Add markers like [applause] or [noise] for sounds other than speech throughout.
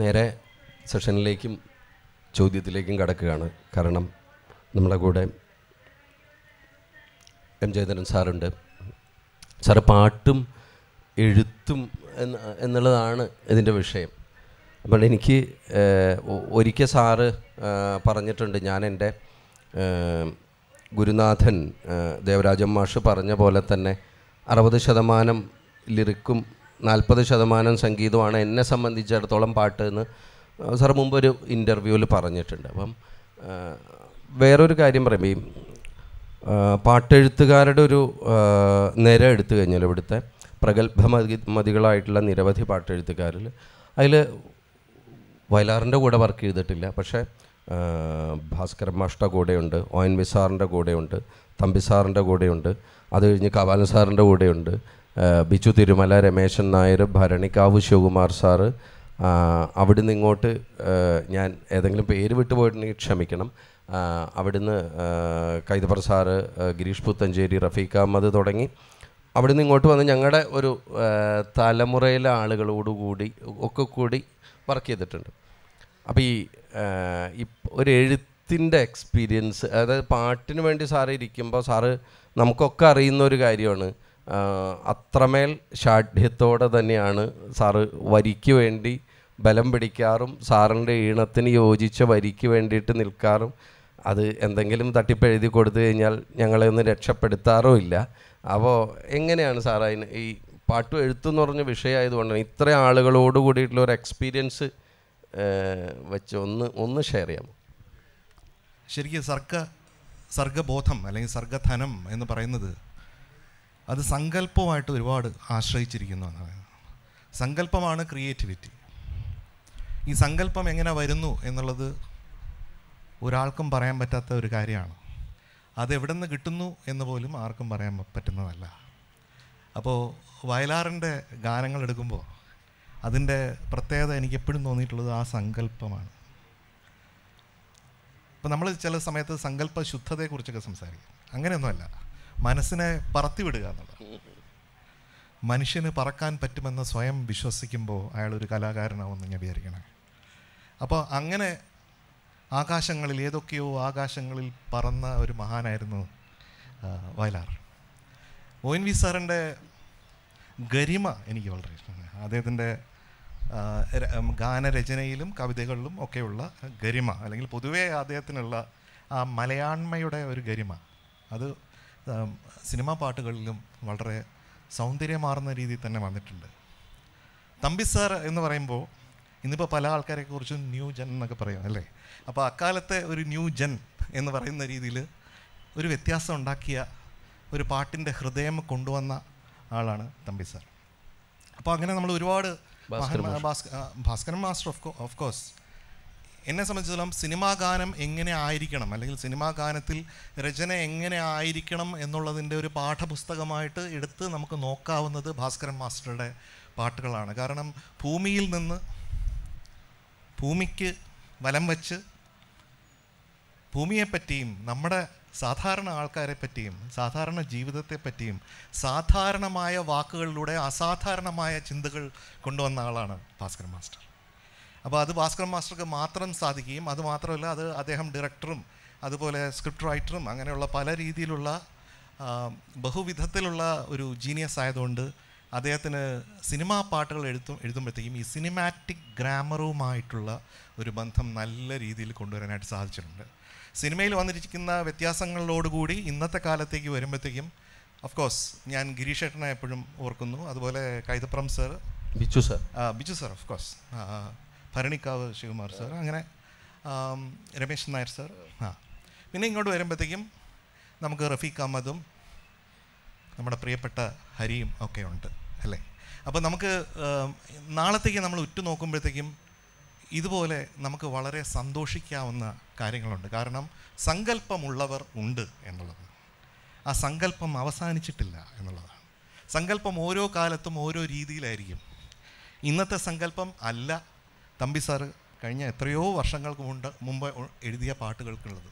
നേരെ സെഷനിലേക്കും ചോദ്യത്തിലേക്കും കടക്കുകയാണ് കാരണം നമ്മുടെ കൂടെ എം ജയധരൻ സാറുണ്ട് സാറ് പാട്ടും എഴുത്തും എന്നുള്ളതാണ് ഇതിൻ്റെ വിഷയം അപ്പോൾ എനിക്ക് ഒരിക്കൽ സാറ് പറഞ്ഞിട്ടുണ്ട് ഞാൻ എൻ്റെ ഗുരുനാഥൻ ദേവരാജൻ മാഷ് പറഞ്ഞ പോലെ തന്നെ അറുപത് ശതമാനം ലിറിക്കും നാൽപ്പത് ശതമാനം സംഗീതമാണ് എന്നെ സംബന്ധിച്ചിടത്തോളം പാട്ട് എന്ന് സാർ മുമ്പ് ഒരു ഇൻ്റർവ്യൂവിൽ പറഞ്ഞിട്ടുണ്ട് അപ്പം വേറൊരു കാര്യം പറയുമ്പോൾ പാട്ടെഴുത്തുകാരുടെ ഒരു നിര എടുത്തു കഴിഞ്ഞാൽ ഇവിടുത്തെ പ്രഗത്ഭ മതി മതികളായിട്ടുള്ള നിരവധി പാട്ടെഴുത്തുകാരിൽ അതിൽ വയലാറിൻ്റെ കൂടെ വർക്ക് ചെയ്തിട്ടില്ല പക്ഷേ ഭാസ്കരൻ മാഷ്ട കൂടെയുണ്ട് ഒ എൻ വി സാറിൻ്റെ കൂടെയുണ്ട് തമ്പി സാറിൻ്റെ കൂടെയുണ്ട് അത് കഴിഞ്ഞ് കവാലൻ സാറിൻ്റെ കൂടെയുണ്ട് ബിജു തിരുമല രമേശൻ നായർ ഭരണിക്കാവ് ശിവകുമാർ സാറ് അവിടുന്ന് ഇങ്ങോട്ട് ഞാൻ ഏതെങ്കിലും പേര് വിട്ടുപോയിട്ടുണ്ടെങ്കിൽ ക്ഷമിക്കണം അവിടുന്ന് കൈതപ്പർ സാറ് ഗിരീഷ് പുത്തഞ്ചേരി റഫീഖ് അഹമ്മദ് തുടങ്ങി അവിടുന്ന് ഇങ്ങോട്ട് വന്ന് ഞങ്ങളുടെ ഒരു തലമുറയിലെ ആളുകളോടുകൂടി ഒക്കെ കൂടി വർക്ക് ചെയ്തിട്ടുണ്ട് അപ്പോൾ ഈ ഒരു എഴുത്തിൻ്റെ എക്സ്പീരിയൻസ് അതായത് പാട്ടിന് വേണ്ടി സാറ് ഇരിക്കുമ്പോൾ സാറ് നമുക്കൊക്കെ അറിയുന്ന ഒരു കാര്യമാണ് അത്രമേൽ ഷാഠ്യത്തോടെ തന്നെയാണ് സാറ് വരിക്ക് വേണ്ടി ബലം പിടിക്കാറും സാറിൻ്റെ ഈണത്തിന് യോജിച്ച വരിക്ക് വേണ്ടിയിട്ട് നിൽക്കാറും അത് എന്തെങ്കിലും തട്ടിപ്പ് എഴുതി കൊടുത്തു കഴിഞ്ഞാൽ ഞങ്ങളെ ഒന്ന് ഇല്ല അപ്പോൾ എങ്ങനെയാണ് സാർ അതിന് ഈ പാട്ട് എഴുത്തെന്ന് പറഞ്ഞ വിഷയമായതുകൊണ്ട് ഇത്ര ആളുകളോട് കൂടിയിട്ടുള്ള ഒരു എക്സ്പീരിയൻസ് വെച്ച് ഒന്ന് ഒന്ന് ഷെയർ ചെയ്യാമോ ശരിക്കും സർഗ സർഗബോധം അല്ലെങ്കിൽ സർഗധനം എന്ന് പറയുന്നത് അത് സങ്കല്പമായിട്ട് ഒരുപാട് ആശ്രയിച്ചിരിക്കുന്നു എന്നാണ് സങ്കല്പമാണ് ക്രിയേറ്റിവിറ്റി ഈ സങ്കല്പം എങ്ങനെ വരുന്നു എന്നുള്ളത് ഒരാൾക്കും പറയാൻ പറ്റാത്ത ഒരു കാര്യമാണ് അത് നിന്ന് കിട്ടുന്നു എന്ന് പോലും ആർക്കും പറയാൻ പറ്റുന്നതല്ല അപ്പോൾ വയലാറിൻ്റെ ഗാനങ്ങൾ എടുക്കുമ്പോൾ അതിൻ്റെ പ്രത്യേകത എനിക്ക് എപ്പോഴും തോന്നിയിട്ടുള്ളത് ആ സങ്കല്പമാണ് അപ്പോൾ നമ്മൾ ചില സമയത്ത് സങ്കല്പ ശുദ്ധതയെക്കുറിച്ചൊക്കെ സംസാരിക്കും അങ്ങനെയൊന്നുമല്ല മനസ്സിനെ പറത്തിവിടുക എന്നുള്ളത് മനുഷ്യന് പറക്കാൻ പറ്റുമെന്ന് സ്വയം വിശ്വസിക്കുമ്പോൾ അയാളൊരു കലാകാരനാവുമെന്ന് ഞാൻ വിചാരിക്കണേ അപ്പോൾ അങ്ങനെ ആകാശങ്ങളിൽ ഏതൊക്കെയോ ആകാശങ്ങളിൽ പറന്ന ഒരു മഹാനായിരുന്നു വയലാർ ഒ എൻ വി സാറിൻ്റെ ഗരിമ എനിക്ക് വളരെ ഇഷ്ടമാണ് അദ്ദേഹത്തിൻ്റെ ഗാനരചനയിലും കവിതകളിലും ഒക്കെയുള്ള ഗരിമ അല്ലെങ്കിൽ പൊതുവേ അദ്ദേഹത്തിനുള്ള ആ മലയാണ്മയുടെ ഒരു ഗരിമ അത് സിനിമാ പാട്ടുകളിലും വളരെ സൗന്ദര്യമാർന്ന രീതിയിൽ തന്നെ വന്നിട്ടുണ്ട് തമ്പി സാർ എന്ന് പറയുമ്പോൾ ഇന്നിപ്പോൾ പല ആൾക്കാരെ കുറിച്ചും ന്യൂ ജൻ എന്നൊക്കെ പറയാം അല്ലേ അപ്പോൾ അക്കാലത്തെ ഒരു ന്യൂ ജൻ എന്ന് പറയുന്ന രീതിയിൽ ഒരു വ്യത്യാസം ഉണ്ടാക്കിയ ഒരു പാട്ടിൻ്റെ ഹൃദയം കൊണ്ടുവന്ന ആളാണ് തമ്പി സാർ അപ്പോൾ അങ്ങനെ നമ്മൾ ഒരുപാട് Bhaskaran master of of course എന്നെ സംബന്ധിച്ചിടത്തോളം സിനിമാ ഗാനം എങ്ങനെ ആയിരിക്കണം അല്ലെങ്കിൽ സിനിമാ ഗാനത്തിൽ രചന എങ്ങനെ ആയിരിക്കണം എന്നുള്ളതിൻ്റെ ഒരു പാഠപുസ്തകമായിട്ട് എടുത്ത് നമുക്ക് നോക്കാവുന്നത് ഭാസ്കരൻ മാസ്റ്ററുടെ പാട്ടുകളാണ് കാരണം ഭൂമിയിൽ നിന്ന് ഭൂമിക്ക് വലം വച്ച് ഭൂമിയെപ്പറ്റിയും നമ്മുടെ സാധാരണ ആൾക്കാരെ പറ്റിയും സാധാരണ ജീവിതത്തെ പറ്റിയും സാധാരണമായ വാക്കുകളിലൂടെ അസാധാരണമായ ചിന്തകൾ കൊണ്ടുവന്ന ആളാണ് ഭാസ്കരൻ മാസ്റ്റർ അപ്പോൾ അത് ഭാസ്കർ മാസ്റ്റർക്ക് മാത്രം സാധിക്കുകയും അതുമാത്രമല്ല അത് അദ്ദേഹം ഡയറക്ടറും അതുപോലെ സ്ക്രിപ്റ്റ് റൈറ്ററും അങ്ങനെയുള്ള പല രീതിയിലുള്ള ബഹുവിധത്തിലുള്ള ഒരു ജീനിയസ് ആയതുകൊണ്ട് അദ്ദേഹത്തിന് സിനിമാ പാട്ടുകൾ എഴുത്തും എഴുതുമ്പോഴത്തേക്കും ഈ സിനിമാറ്റിക് ഗ്രാമറുമായിട്ടുള്ള ഒരു ബന്ധം നല്ല രീതിയിൽ കൊണ്ടുവരാനായിട്ട് സാധിച്ചിട്ടുണ്ട് സിനിമയിൽ വന്നിരിക്കുന്ന വ്യത്യാസങ്ങളോടുകൂടി ഇന്നത്തെ കാലത്തേക്ക് വരുമ്പോഴത്തേക്കും ഓഫ് കോഴ്സ് ഞാൻ ഗിരീഷ് ഏട്ടനെ എപ്പോഴും ഓർക്കുന്നു അതുപോലെ Kaithapram sir Bichu sir Bichu sir of course Bharanikkavu Sivakumar sir അങ്ങനെ രമേശ് നായർ സാർ ആ പിന്നെ ഇങ്ങോട്ട് വരുമ്പോഴത്തേക്കും നമുക്ക് റഫീഖ് അഹമ്മദും നമ്മുടെ പ്രിയപ്പെട്ട ഹരിയും ഒക്കെ ഉണ്ട് അല്ലേ അപ്പോൾ നമുക്ക് നാളത്തേക്ക് നമ്മൾ ഉറ്റു നോക്കുമ്പോഴത്തേക്കും ഇതുപോലെ നമുക്ക് വളരെ സന്തോഷിക്കാവുന്ന കാര്യങ്ങളുണ്ട് കാരണം സങ്കല്പമുള്ളവർ ഉണ്ട് എന്നുള്ളത് ആ സങ്കല്പം അവസാനിച്ചിട്ടില്ല എന്നുള്ളതാണ് സങ്കല്പം ഓരോ കാലത്തും ഓരോ രീതിയിലായിരിക്കും ഇന്നത്തെ സങ്കല്പം അല്ല തമ്പി സാറ് കഴിഞ്ഞ എത്രയോ വർഷങ്ങൾക്ക് മുണ്ട് മുമ്പ് എഴുതിയ പാട്ടുകൾക്കുള്ളത്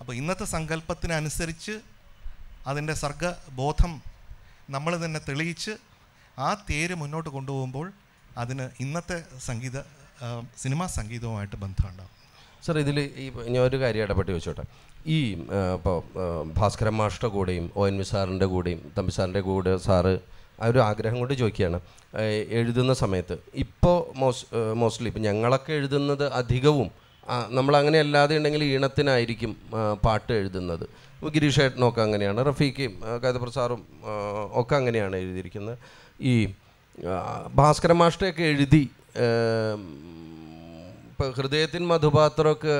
അപ്പോൾ ഇന്നത്തെ സങ്കല്പത്തിനനുസരിച്ച് അതിൻ്റെ സർഗബോധം നമ്മൾ തന്നെ തെളിയിച്ച് ആ തേര് മുന്നോട്ട് കൊണ്ടുപോകുമ്പോൾ അതിന് ഇന്നത്തെ സംഗീത സിനിമാ സംഗീതവുമായിട്ട് ബന്ധമുണ്ടാകും സാർ ഇതിൽ ഈ ഞാൻ ഒരു കാര്യം ഇടപെട്ട് ചോദിച്ചോട്ടെ ഈ ഇപ്പോൾ ഭാസ്കരൻ മാഷ്ടെ കൂടെയും ഒ എൻ വി സാറിൻ്റെ കൂടെയും തമ്പി സാറിൻ്റെ കൂടെ സാറ് ആ ഒരു ആഗ്രഹം കൊണ്ട് ചോദിക്കുകയാണ് എഴുതുന്ന സമയത്ത് ഇപ്പോൾ മോസ് മോസ്റ്റ്ലി ഇപ്പം ഞങ്ങളൊക്കെ എഴുതുന്നത് അധികവും നമ്മളങ്ങനെ അല്ലാതെ ഉണ്ടെങ്കിൽ ഈണത്തിനായിരിക്കും പാട്ട് എഴുതുന്നത് ഗിരീഷ് ഏട്ടനൊക്കെ അങ്ങനെയാണ് റഫീഖയും കഥപ്രസാറും ഒക്കെ അങ്ങനെയാണ് എഴുതിയിരിക്കുന്നത് ഈ ഭാസ്കര മാഷ്ടയൊക്കെ എഴുതി ഇപ്പോൾ ഹൃദയത്തിൻ മധുപാത്രമൊക്കെ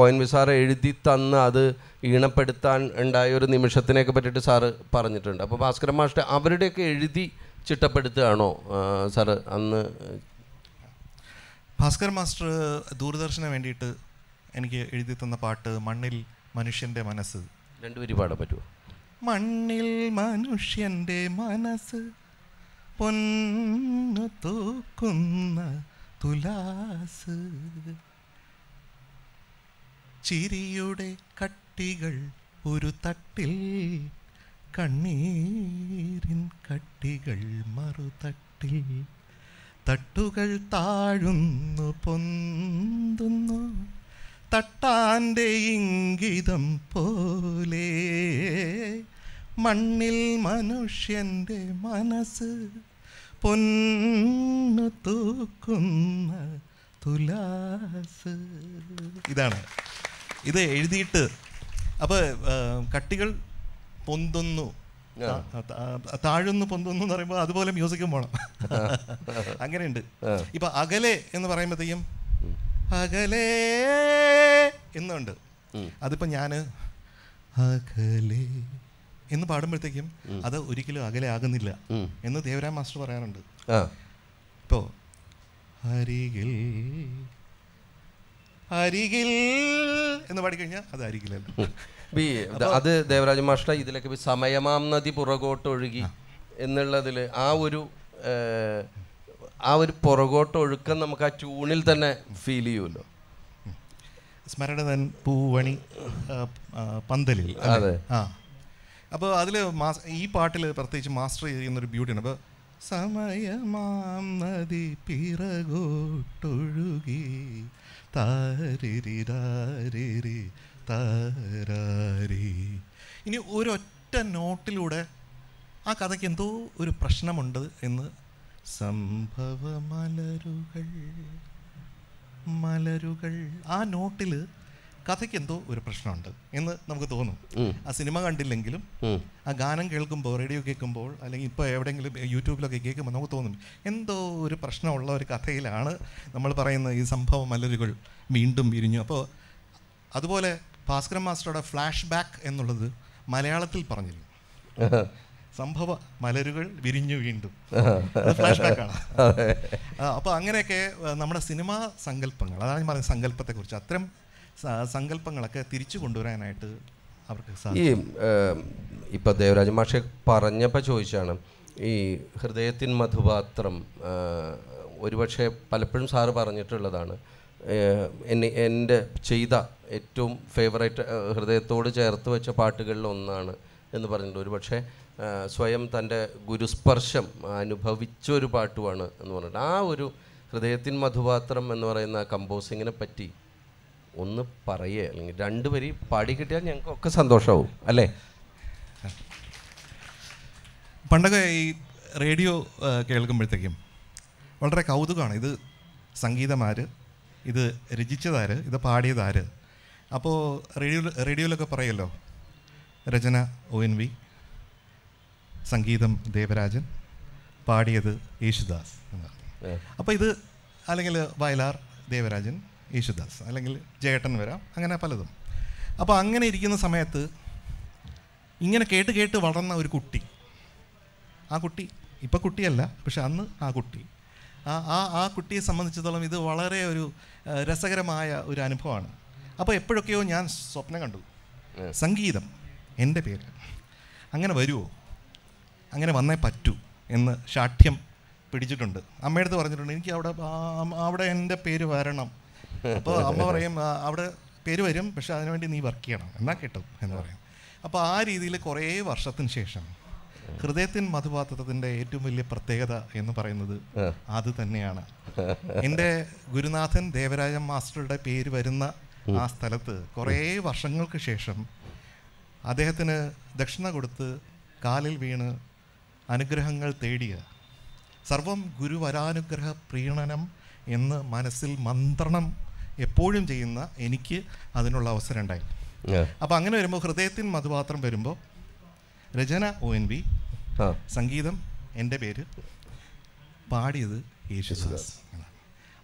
ഒ എൻ വി സാറ് എഴുതി തന്ന് അത് ഈണപ്പെടുത്താൻ ഉണ്ടായ ഒരു നിമിഷത്തിനെയൊക്കെ പറ്റിയിട്ട് സാറ് പറഞ്ഞിട്ടുണ്ട് അപ്പോൾ ഭാസ്കരൻ മാഷ്ട അവരുടെയൊക്കെ എഴുതി ചിട്ടപ്പെടുത്തുകയാണോ സാറ് അന്ന് ഭാസ്കർ മാസ്റ്റർ ദൂരദർശന വേണ്ടിയിട്ട് എനിക്ക് എഴുതി തന്ന പാട്ട് മണ്ണിൽ മനുഷ്യൻ്റെ മനസ്സ് രണ്ടുപേരും പാടാൻ പറ്റുമോ മണ്ണിൽ മനുഷ്യൻ്റെ മനസ്സ് പൊന്നു തൂക്കുന്ന തുലാസ് ചിരിയുടെ കട്ടികൾ ഒരു തട്ടിൽ കണ്ണീരിൻ കട്ടികൾ മറുതട്ടിൽ തട്ടുകൾ താഴുന്നു പൊന്തുന്നു തട്ടാൻ്റെ ഇംഗിതം പോലെ മണ്ണിൽ മനുഷ്യൻ്റെ മനസ്സ് പൊന്നു തുലാസ് ഇതാണ് ഇത് എഴുതിയിട്ട് അപ്പോൾ കട്ടികൾ പൊന്തുന്നു താഴുന്നു പൊന്തുന്നു എന്ന് പറയുമ്പോൾ അതുപോലെ മ്യൂസിക്കും പോണം [laughs] അങ്ങനെയുണ്ട് ഇപ്പൊ അകലെ എന്ന് പറയുമ്പോഴത്തേക്കും അകലേ എന്നുണ്ട് അതിപ്പോ ഞാൻ അകലേ എന്ന് പാടുമ്പോഴത്തേക്കും അത് ഒരിക്കലും അകലെ ആകുന്നില്ല എന്ന് ദേവരാ മാസ്റ്റർ പറയാറുണ്ട് ഇപ്പോ അരികിൽ അരികിൽ എന്ന് പാടിക്കഴിഞ്ഞാൽ അത് അരികിലല്ല ബി അത് ദേവരാജ മാഷ്ട ഇതിലൊക്കെ സമയമാം നദി പുറകോട്ടൊഴുകി എന്നുള്ളതിൽ ആ ഒരു ആ ഒരു പുറകോട്ടൊഴുക്കം നമുക്ക് ആ ട്യൂണിൽ തന്നെ ഫീൽ ചെയ്യുമല്ലോ സ്മരണതൻ പൂവണി പന്തലിൽ അതെ ആ അപ്പോൾ അതിൽ ഈ പാട്ടിൽ പ്രത്യേകിച്ച് മാസ്റ്റർ ചെയ്യുന്ന ഒരു ബ്യൂട്ടിയാണ് അപ്പോൾ സമയമാം നദി പിറകോട്ടൊഴുകി താരിരി താരി ഇനി ഒരൊറ്റ നോട്ടിലൂടെ ആ കഥയ്ക്ക് എന്തോ ഒരു പ്രശ്നമുണ്ട് എന്ന് സംഭവ മലരുകൾ മലരുകൾ ആ നോട്ടിൽ കഥയ്ക്ക് എന്തോ ഒരു പ്രശ്നമുണ്ട് എന്ന് നമുക്ക് തോന്നും ആ സിനിമ കണ്ടില്ലെങ്കിലും ആ ഗാനം കേൾക്കുമ്പോൾ റേഡിയോ കേൾക്കുമ്പോൾ അല്ലെങ്കിൽ ഇപ്പോൾ എവിടെയെങ്കിലും യൂട്യൂബിലൊക്കെ കേൾക്കുമ്പോൾ നമുക്ക് തോന്നും എന്തോ ഒരു പ്രശ്നമുള്ള ഒരു കഥയിലാണ് നമ്മൾ പറയുന്ന ഈ സംഭവ മലരുകൾ വീണ്ടും വിരിഞ്ഞു അപ്പോൾ അതുപോലെ ഭാസ്കരൻ മാസ്റ്ററുടെ ഫ്ലാഷ് ബാക്ക് എന്നുള്ളത് മലയാളത്തിൽ പറഞ്ഞില്ല [laughs] സംഭവ മലരുകൾ വിരിഞ്ഞു വീണ്ടും [laughs] ഫ്ലാഷ് ബാക്കാണ് അപ്പോൾ അങ്ങനെയൊക്കെ നമ്മുടെ സിനിമാ സങ്കല്പങ്ങൾ അതാണ് ഞാൻ പറഞ്ഞ സങ്കല്പത്തെക്കുറിച്ച് അത്തരം സങ്കല്പങ്ങളൊക്കെ തിരിച്ചു കൊണ്ടുവരാനായിട്ട് അവർക്ക് ഈ ഇപ്പോൾ ദേവരാജ മാഷെ പറഞ്ഞപ്പോൾ ചോദിച്ചാണ് ഈ ഹൃദയത്തിൻ മധുപാത്രം ഒരുപക്ഷെ പലപ്പോഴും സാറ് പറഞ്ഞിട്ടുള്ളതാണ് എന്നെ എൻ്റെ ചെയ്ത ഏറ്റവും ഫേവറേറ്റ് ഹൃദയത്തോട് ചേർത്ത് വെച്ച പാട്ടുകളിൽ ഒന്നാണ് എന്ന് പറഞ്ഞിട്ടുണ്ട് പക്ഷേ സ്വയം തൻ്റെ ഗുരുസ്പർശം അനുഭവിച്ചൊരു പാട്ടുമാണ് എന്ന് പറഞ്ഞിട്ട് ആ ഒരു ഹൃദയത്തിൻ മധുപാത്രം എന്ന് പറയുന്ന കമ്പോസിങ്ങിനെ പറ്റി ഒന്ന് പറയേ അല്ലെങ്കിൽ രണ്ട് വരി പാടി കിട്ടിയാൽ ഞങ്ങൾക്കൊക്കെ സന്തോഷമാവും അല്ലേ പണ്ടൊക്കെ ഈ റേഡിയോ കേൾക്കുമ്പോഴത്തേക്കും വളരെ കൗതുകമാണ് ഇത് സംഗീതമാര് ഇത് രചിച്ചതാര് ഇത് പാടിയതാര് അപ്പോൾ റേഡിയോ റേഡിയോയിലൊക്കെ പറയുമല്ലോ രചന ഒ എൻ വി സംഗീതം ദേവരാജൻ പാടിയത് യേശുദാസ് അപ്പോൾ ഇത് അല്ലെങ്കിൽ വയലാർ ദേവരാജൻ യേശുദാസ് അല്ലെങ്കിൽ ജേട്ടൻ വരാം അങ്ങനെ പലതും അപ്പോൾ അങ്ങനെ ഇരിക്കുന്ന സമയത്ത് ഇങ്ങനെ കേട്ട് കേട്ട് വളർന്ന ഒരു കുട്ടി ആ കുട്ടി ഇപ്പോൾ കുട്ടിയല്ല പക്ഷെ അന്ന് ആ കുട്ടി ആ ആ ആ കുട്ടിയെ സംബന്ധിച്ചിടത്തോളം ഇത് വളരെ ഒരു രസകരമായ ഒരു അനുഭവമാണ് അപ്പോൾ എപ്പോഴൊക്കെയോ ഞാൻ സ്വപ്നം കണ്ടു സംഗീതം എൻ്റെ പേര് അങ്ങനെ വരുമോ അങ്ങനെ വന്നേ പറ്റൂ എന്ന് ശാഠ്യം പിടിച്ചിട്ടുണ്ട് അടുത്ത് പറഞ്ഞിട്ടുണ്ട് എനിക്ക് അവിടെ അവിടെ എൻ്റെ പേര് വരണം അപ്പോൾ അമ്മ പറയും അവിടെ പേര് വരും പക്ഷെ അതിനുവേണ്ടി നീ വർക്ക് ചെയ്യണം എന്നാൽ കിട്ടും എന്ന് പറയും അപ്പോൾ ആ രീതിയിൽ കുറേ വർഷത്തിന് ശേഷം ഹൃദയത്തിൻ മധുപാത്രത്തിൻ്റെ ഏറ്റവും വലിയ പ്രത്യേകത എന്ന് പറയുന്നത് അത് തന്നെയാണ് എൻ്റെ ഗുരുനാഥൻ ദേവരാജൻ മാസ്റ്ററുടെ പേര് വരുന്ന ആ സ്ഥലത്ത് കുറേ വർഷങ്ങൾക്ക് ശേഷം അദ്ദേഹത്തിന് ദക്ഷിണ കൊടുത്ത് കാലിൽ വീണ് അനുഗ്രഹങ്ങൾ തേടിയ സർവം ഗുരുവരാനുഗ്രഹ പ്രീണനം എന്ന് മനസ്സിൽ മന്ത്രണം എപ്പോഴും ചെയ്യുന്ന എനിക്ക് അതിനുള്ള അവസരം ഉണ്ടായി അപ്പോൾ അങ്ങനെ വരുമ്പോൾ ഹൃദയത്തിൻ മധുപാത്രം വരുമ്പോൾ രചന ഒ എൻ വി സംഗീതം എൻ്റെ പേര് പാടിയത് യേശുദാസ്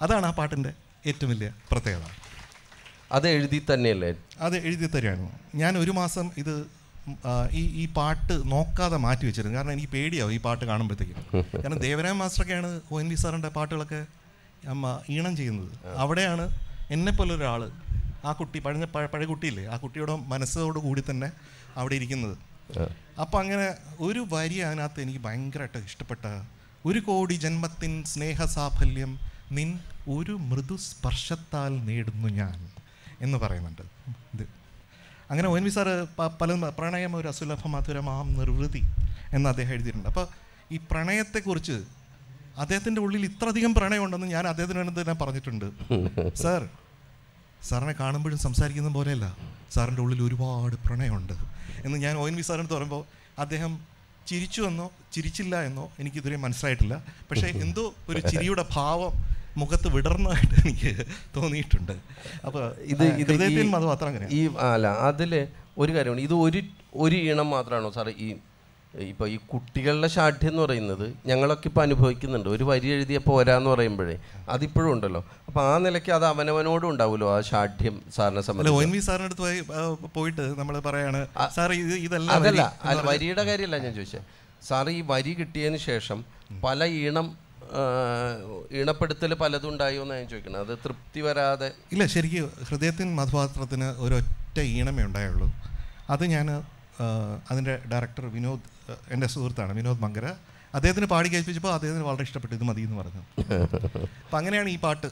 അതാണ് ആ പാട്ടിൻ്റെ ഏറ്റവും വലിയ പ്രത്യേകത അത് എഴുതി തന്നെയല്ലേ അത് എഴുതി തരികയാണ് ഞാൻ ഒരു മാസം ഇത് ഈ ഈ പാട്ട് നോക്കാതെ മാറ്റി വെച്ചിരുന്നു കാരണം എനിക്ക് പേടിയാവും ഈ പാട്ട് കാണുമ്പോഴത്തേക്കും കാരണം ദേവരായ മാസ്റ്ററൊക്കെയാണ് ഒ എൻ വി സാറിൻ്റെ പാട്ടുകളൊക്കെ ഈണം ചെയ്യുന്നത് അവിടെയാണ് ഒരാൾ ആ കുട്ടി പഴഞ്ഞ പഴയ കുട്ടിയില്ലേ ആ കുട്ടിയുടെ മനസ്സോട് കൂടി തന്നെ അവിടെ ഇരിക്കുന്നത് അപ്പം അങ്ങനെ ഒരു വരി അതിനകത്ത് എനിക്ക് ഭയങ്കരമായിട്ട് ഇഷ്ടപ്പെട്ട ഒരു കോടി ജന്മത്തിൻ സ്നേഹസാഫല്യം നിൻ ഒരു മൃദുസ്പർശത്താൽ നേടുന്നു ഞാൻ എന്ന് പറയുന്നുണ്ട് ഇത് അങ്ങനെ ഒ എൻ വി സാറ് പല പ്രണയം ഒരു അസുലഭ മധുരമാം നിർവൃതി എന്ന് അദ്ദേഹം എഴുതിയിട്ടുണ്ട് അപ്പോൾ ഈ പ്രണയത്തെക്കുറിച്ച് അദ്ദേഹത്തിൻ്റെ ഉള്ളിൽ ഇത്രയധികം പ്രണയമുണ്ടെന്ന് ഞാൻ അദ്ദേഹത്തിന് തന്നെ പറഞ്ഞിട്ടുണ്ട് [laughs] സാർ സാറിനെ കാണുമ്പോഴും സംസാരിക്കുന്ന പോലെയല്ല സാറിൻ്റെ ഉള്ളിൽ ഒരുപാട് പ്രണയമുണ്ട് എന്ന് ഞാൻ ഒ എൻ വി സാറിന് പറയുമ്പോൾ അദ്ദേഹം ചിരിച്ചു എന്നോ ചിരിച്ചില്ല എന്നോ എനിക്ക് ഇതുവരെ മനസ്സിലായിട്ടില്ല പക്ഷേ [laughs] എന്തോ ഒരു ചിരിയുടെ ഭാവം മുഖത്ത് വിടർന്നതായിട്ട് എനിക്ക് തോന്നിയിട്ടുണ്ട് അപ്പോൾ ഇത് ഹൃദയത്തിൽ മാത്രം അങ്ങനെ ഈ അല്ല അതിൽ ഒരു കാര്യമാണ് ഇത് ഒരു ഒരു ഇണം മാത്രമാണോ സാറേ ഈ ഇപ്പോൾ ഈ കുട്ടികളുടെ ഷാഠ്യം എന്ന് പറയുന്നത് ഞങ്ങളൊക്കെ ഇപ്പോൾ അനുഭവിക്കുന്നുണ്ട് ഒരു വരി എഴുതിയ എന്ന് പറയുമ്പോഴേ അതിപ്പോഴും ഉണ്ടല്ലോ അപ്പോൾ ആ നിലയ്ക്ക് അത് അവനവനോടും ഉണ്ടാവുമല്ലോ ആ ഷാഠ്യം സാറിനെ സംബന്ധിച്ച് അടുത്ത് പോയി പോയിട്ട് നമ്മൾ പറയാണ് ഇത് ഇതല്ല അതല്ല വരിയുടെ കാര്യമല്ല ഞാൻ ചോദിച്ചത് സാർ ഈ വരി കിട്ടിയതിന് ശേഷം പല ഈണം ഈണപ്പെടുത്തൽ പലതും ഉണ്ടായോ എന്നാണ് ഞാൻ ചോദിക്കുന്നത് അത് തൃപ്തി വരാതെ ഇല്ല ശരിക്കും ഹൃദയത്തിൻ മധുപാത്രത്തിന് ഒരൊറ്റ ഈണമേ ഉണ്ടായുള്ളൂ അത് ഞാൻ അതിൻ്റെ ഡയറക്ടർ വിനോദ് എൻ്റെ സുഹൃത്താണ് വിനോദ് മങ്കര അദ്ദേഹത്തിന് പാടി കേൾപ്പിച്ചപ്പോൾ അദ്ദേഹത്തിന് വളരെ ഇഷ്ടപ്പെട്ടു ഇത് മതി എന്ന് പറഞ്ഞു [laughs] അപ്പം അങ്ങനെയാണ് ഈ പാട്ട്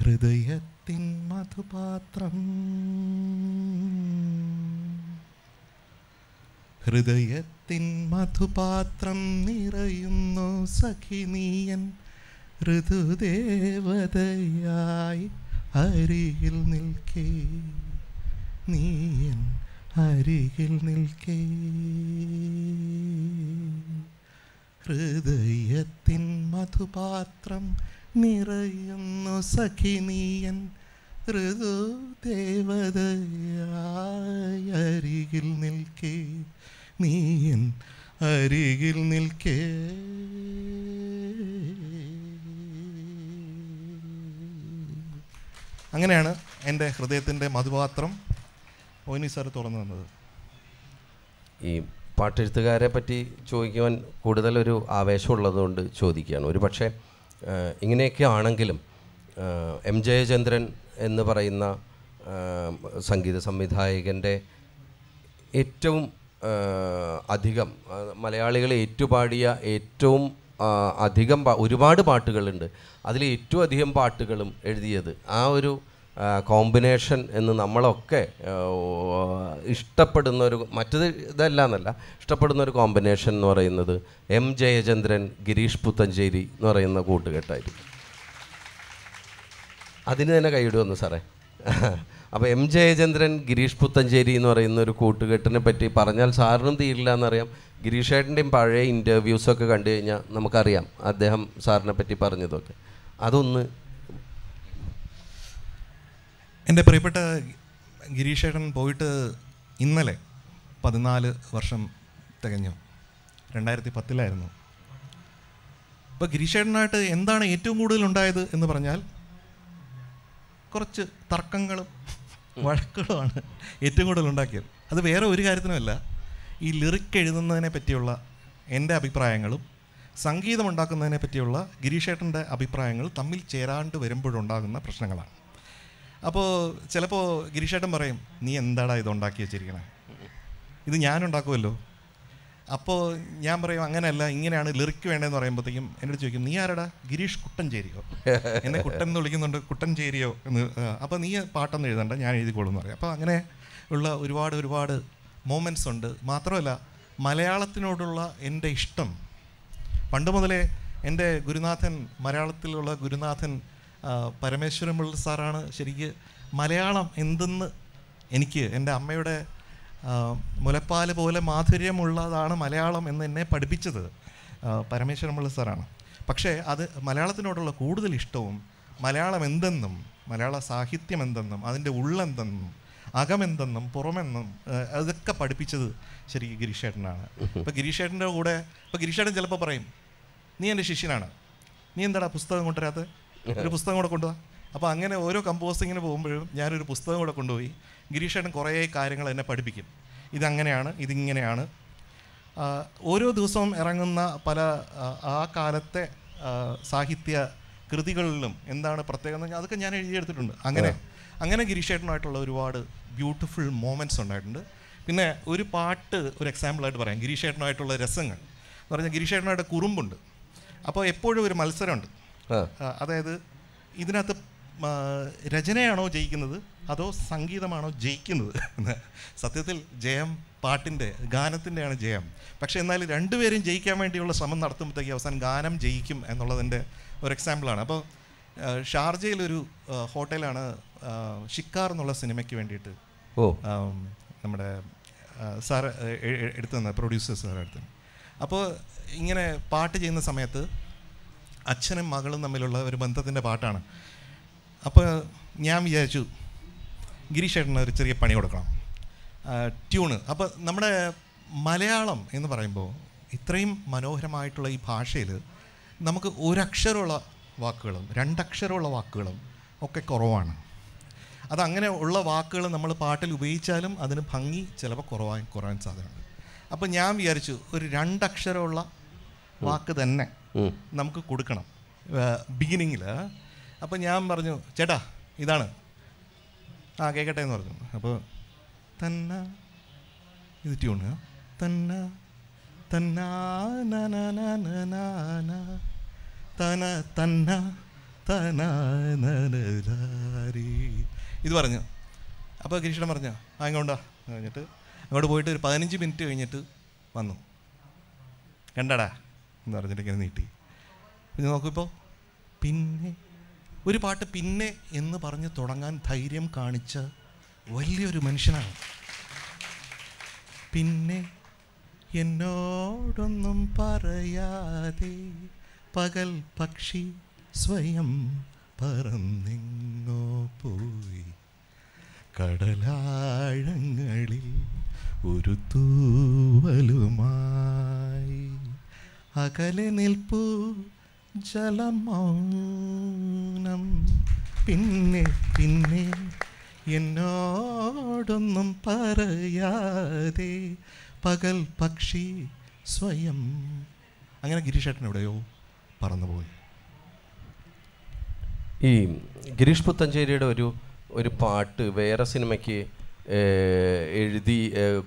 ഹൃദയത്തിൻ മധുപാത്രം ഹൃദയത്തിൻ മധുപാത്രം നിറയുന്നു സഖിനീയൻ ഋതുദേവതയായി അരിയിൽ നിൽക്കേ നീയൻ അരികിൽ നിൽക്കേ ഹൃദയത്തിൻ മധുപാത്രം നിറയുന്നു സഖിനീയൻ ഋതു ദേവതയായരികിൽ അരികിൽ നിൽക്കേ നീയൻ അരികിൽ നിൽക്കേ അങ്ങനെയാണ് എൻ്റെ ഹൃദയത്തിൻ്റെ മധുപാത്രം ഒനി സാർ തുറന്നു തന്നത് ഈ പാട്ടെഴുത്തുകാരെ പറ്റി ചോദിക്കുവാൻ കൂടുതലൊരു ആവേശമുള്ളതുകൊണ്ട് ചോദിക്കുകയാണ് ഒരു പക്ഷേ ഇങ്ങനെയൊക്കെ ആണെങ്കിലും എം ജയചന്ദ്രൻ എന്ന് പറയുന്ന സംഗീത സംവിധായകൻ്റെ ഏറ്റവും അധികം മലയാളികൾ ഏറ്റുപാടിയ ഏറ്റവും അധികം ഒരുപാട് പാട്ടുകളുണ്ട് അതിൽ ഏറ്റവും അധികം പാട്ടുകളും എഴുതിയത് ആ ഒരു കോമ്പിനേഷൻ എന്ന് നമ്മളൊക്കെ ഇഷ്ടപ്പെടുന്ന ഒരു മറ്റത് ഇതല്ല എന്നല്ല ഇഷ്ടപ്പെടുന്ന ഒരു കോമ്പിനേഷൻ എന്ന് പറയുന്നത് എം ജയചന്ദ്രൻ ഗിരീഷ് പുത്തഞ്ചേരി എന്ന് പറയുന്ന കൂട്ടുകെട്ടായിരിക്കും അതിന് തന്നെ കൈയിടുമെന്ന് സാറേ അപ്പോൾ എം ജയചന്ദ്രൻ ഗിരീഷ് പുത്തഞ്ചേരി എന്ന് പറയുന്ന ഒരു കൂട്ടുകെട്ടിനെ പറ്റി പറഞ്ഞാൽ സാറിനും തീരില്ല എന്നറിയാം ഗിരീഷ് ഏട്ടൻ്റെയും പഴയ ഇൻ്റർവ്യൂസൊക്കെ കണ്ടു കഴിഞ്ഞാൽ നമുക്കറിയാം അദ്ദേഹം സാറിനെ പറ്റി പറഞ്ഞതൊക്കെ അതൊന്ന് എൻ്റെ പ്രിയപ്പെട്ട ഗിരീഷേട്ടൻ പോയിട്ട് ഇന്നലെ പതിനാല് വർഷം തികഞ്ഞു രണ്ടായിരത്തി പത്തിലായിരുന്നു ഇപ്പോൾ ഗിരീഷേട്ടനായിട്ട് എന്താണ് ഏറ്റവും കൂടുതൽ ഉണ്ടായത് എന്ന് പറഞ്ഞാൽ കുറച്ച് തർക്കങ്ങളും വഴക്കുകളുമാണ് ഏറ്റവും കൂടുതൽ ഉണ്ടാക്കിയത് അത് വേറെ ഒരു കാര്യത്തിനുമല്ല ഈ ലിറിക് എഴുതുന്നതിനെ പറ്റിയുള്ള എൻ്റെ അഭിപ്രായങ്ങളും സംഗീതം ഉണ്ടാക്കുന്നതിനെ പറ്റിയുള്ള ഗിരീഷേട്ടൻ്റെ അഭിപ്രായങ്ങൾ തമ്മിൽ ചേരാണ്ട് വരുമ്പോഴുണ്ടാകുന്ന പ്രശ്നങ്ങളാണ് അപ്പോൾ ചിലപ്പോൾ ഗിരീഷേട്ടൻ പറയും നീ എന്താടാ ഇത് ഉണ്ടാക്കി വെച്ചിരിക്കണേ ഇത് ഞാനുണ്ടാക്കുമല്ലോ അപ്പോൾ ഞാൻ പറയും അങ്ങനെയല്ല ഇങ്ങനെയാണ് ലിറിക്ക് വേണ്ടതെന്ന് പറയുമ്പോഴത്തേക്കും എന്നോട് ചോദിക്കും നീ ആരടാ ഗിരീഷ് കുട്ടഞ്ചേരിയോ എന്നെ കുട്ടൻ എന്ന് വിളിക്കുന്നുണ്ട് കുട്ടഞ്ചേരിയോ എന്ന് അപ്പോൾ നീ പാട്ടൊന്നും എഴുതണ്ട ഞാൻ എഴുതിക്കോളും എന്ന് പറയും അപ്പോൾ അങ്ങനെ ഉള്ള ഒരുപാട് ഒരുപാട് മൂമെൻറ്റ്സ് ഉണ്ട് മാത്രമല്ല മലയാളത്തിനോടുള്ള എൻ്റെ ഇഷ്ടം പണ്ട് മുതലേ എൻ്റെ ഗുരുനാഥൻ മലയാളത്തിലുള്ള ഗുരുനാഥൻ പരമേശ്വരൻ പിള്ള സാറാണ് ശരിക്ക് മലയാളം എന്തെന്ന് എനിക്ക് എൻ്റെ അമ്മയുടെ മുലപ്പാൽ പോലെ മാധുര്യമുള്ളതാണ് മലയാളം എന്ന് എന്നെ പഠിപ്പിച്ചത് പരമേശ്വരൻ പിള്ള സാറാണ് പക്ഷേ അത് മലയാളത്തിനോടുള്ള കൂടുതൽ ഇഷ്ടവും മലയാളം എന്തെന്നും മലയാള സാഹിത്യം എന്തെന്നും അതിൻ്റെ ഉള്ളെന്തെന്നും അകമെന്തെന്നും പുറമെന്നും അതൊക്കെ പഠിപ്പിച്ചത് ശരിക്കും ഗിരീഷേട്ടനാണ് ഇപ്പം ഗിരീഷേട്ടൻ്റെ കൂടെ ഇപ്പം ഗിരീഷേട്ടൻ ചിലപ്പോൾ പറയും നീ എൻ്റെ ശിഷ്യനാണ് നീ എന്താടാ പുസ്തകം കൊണ്ടുവരാത്തത് [laughs] ഒരു പുസ്തകം കൂടെ കൊണ്ടുപോകാം അപ്പോൾ അങ്ങനെ ഓരോ കമ്പോസിങ്ങിന് പോകുമ്പോഴും ഞാനൊരു പുസ്തകം കൂടെ കൊണ്ടുപോയി ഗിരീഷേട്ടൻ കുറേ കാര്യങ്ങൾ എന്നെ പഠിപ്പിക്കും ഇതങ്ങനെയാണ് ഇതിങ്ങനെയാണ് ഓരോ ദിവസവും ഇറങ്ങുന്ന പല ആ കാലത്തെ സാഹിത്യ കൃതികളിലും എന്താണ് പ്രത്യേകത അതൊക്കെ ഞാൻ എഴുതിയെടുത്തിട്ടുണ്ട് അങ്ങനെ അങ്ങനെ ഗിരീഷേട്ടനുമായിട്ടുള്ള ഒരുപാട് ബ്യൂട്ടിഫുൾ മോമെൻറ്റ്സ് ഉണ്ടായിട്ടുണ്ട് പിന്നെ ഒരു പാട്ട് ഒരു എക്സാമ്പിളായിട്ട് പറയാം ഗിരീഷേട്ടനുമായിട്ടുള്ള രസങ്ങൾ എന്ന് പറഞ്ഞാൽ ഗിരീഷേട്ടനായിട്ട് കുറുമ്പുണ്ട് അപ്പോൾ എപ്പോഴും ഒരു മത്സരമുണ്ട് അതായത് ഇതിനകത്ത് രചനയാണോ ജയിക്കുന്നത് അതോ സംഗീതമാണോ ജയിക്കുന്നത് സത്യത്തിൽ ജയം പാട്ടിൻ്റെ ഗാനത്തിൻ്റെയാണ് ജയം പക്ഷേ എന്നാൽ രണ്ടുപേരും ജയിക്കാൻ വേണ്ടിയുള്ള ശ്രമം നടത്തുമ്പോഴത്തേക്ക് അവസാനം ഗാനം ജയിക്കും എന്നുള്ളതിൻ്റെ ഒരു എക്സാമ്പിളാണ് അപ്പോൾ ഷാർജയിലൊരു ഹോട്ടലാണ് ഷിക്കാർ എന്നുള്ള സിനിമയ്ക്ക് വേണ്ടിയിട്ട് ഓ നമ്മുടെ സാർ എടുത്തു തന്നെ പ്രൊഡ്യൂസർ സാർ എടുത്തു അപ്പോൾ ഇങ്ങനെ പാട്ട് ചെയ്യുന്ന സമയത്ത് അച്ഛനും മകളും തമ്മിലുള്ള ഒരു ബന്ധത്തിൻ്റെ പാട്ടാണ് അപ്പോൾ ഞാൻ വിചാരിച്ചു ഗിരീഷേട്ടന് ഒരു ചെറിയ പണി കൊടുക്കണം ട്യൂണ് അപ്പോൾ നമ്മുടെ മലയാളം എന്ന് പറയുമ്പോൾ ഇത്രയും മനോഹരമായിട്ടുള്ള ഈ ഭാഷയിൽ നമുക്ക് ഒരക്ഷരമുള്ള വാക്കുകളും രണ്ടക്ഷരമുള്ള വാക്കുകളും ഒക്കെ കുറവാണ് അതങ്ങനെ ഉള്ള വാക്കുകൾ നമ്മൾ പാട്ടിൽ ഉപയോഗിച്ചാലും അതിന് ഭംഗി ചിലപ്പോൾ കുറവാൻ കുറവാൻ സാധ്യതയുണ്ട് അപ്പോൾ ഞാൻ വിചാരിച്ചു ഒരു രണ്ടക്ഷരമുള്ള വാക്ക് തന്നെ നമുക്ക് കൊടുക്കണം ബിഗിനിങ്ങിൽ അപ്പോൾ ഞാൻ പറഞ്ഞു ചേട്ടാ ഇതാണ് ആ കേക്കട്ടെ എന്ന് പറഞ്ഞു അപ്പോൾ തന്ന ഇത് ട്യൂണ് തന്ന തന്ന തന തന്ന തന ഇത് പറഞ്ഞു അപ്പോൾ കിരീഷ്ണൻ പറഞ്ഞു ആ ഇങ്ങോട്ടാ കഴിഞ്ഞിട്ട് അങ്ങോട്ട് പോയിട്ട് ഒരു പതിനഞ്ച് മിനിറ്റ് കഴിഞ്ഞിട്ട് വന്നു കണ്ടടാ എന്ന് പറഞ്ഞിട്ട് ഇങ്ങനെ നീട്ടി പിന്നെ നോക്കിയപ്പോൾ പിന്നെ ഒരു പാട്ട് പിന്നെ എന്ന് പറഞ്ഞ് തുടങ്ങാൻ ധൈര്യം കാണിച്ച വലിയൊരു മനുഷ്യനാണ് പിന്നെ എന്നോടൊന്നും പറയാതെ പകൽ പക്ഷി സ്വയം പറന്നിങ്ങോ പോയി കടലാഴങ്ങളിൽ ഒരു തൂവലുമായി അകലെ നിൽപ്പു ജലമൗനം പിന്നെ പിന്നെ എന്നോടൊന്നും പറയാതെ പകൽ പക്ഷി സ്വയം അങ്ങനെ ഗിരീഷേട്ടൻ എവിടെയോ പറന്നുപോയി ഈ ഗിരീഷ് പുത്തഞ്ചേരിയുടെ ഒരു ഒരു പാട്ട് വേറെ സിനിമയ്ക്ക് എഴുതി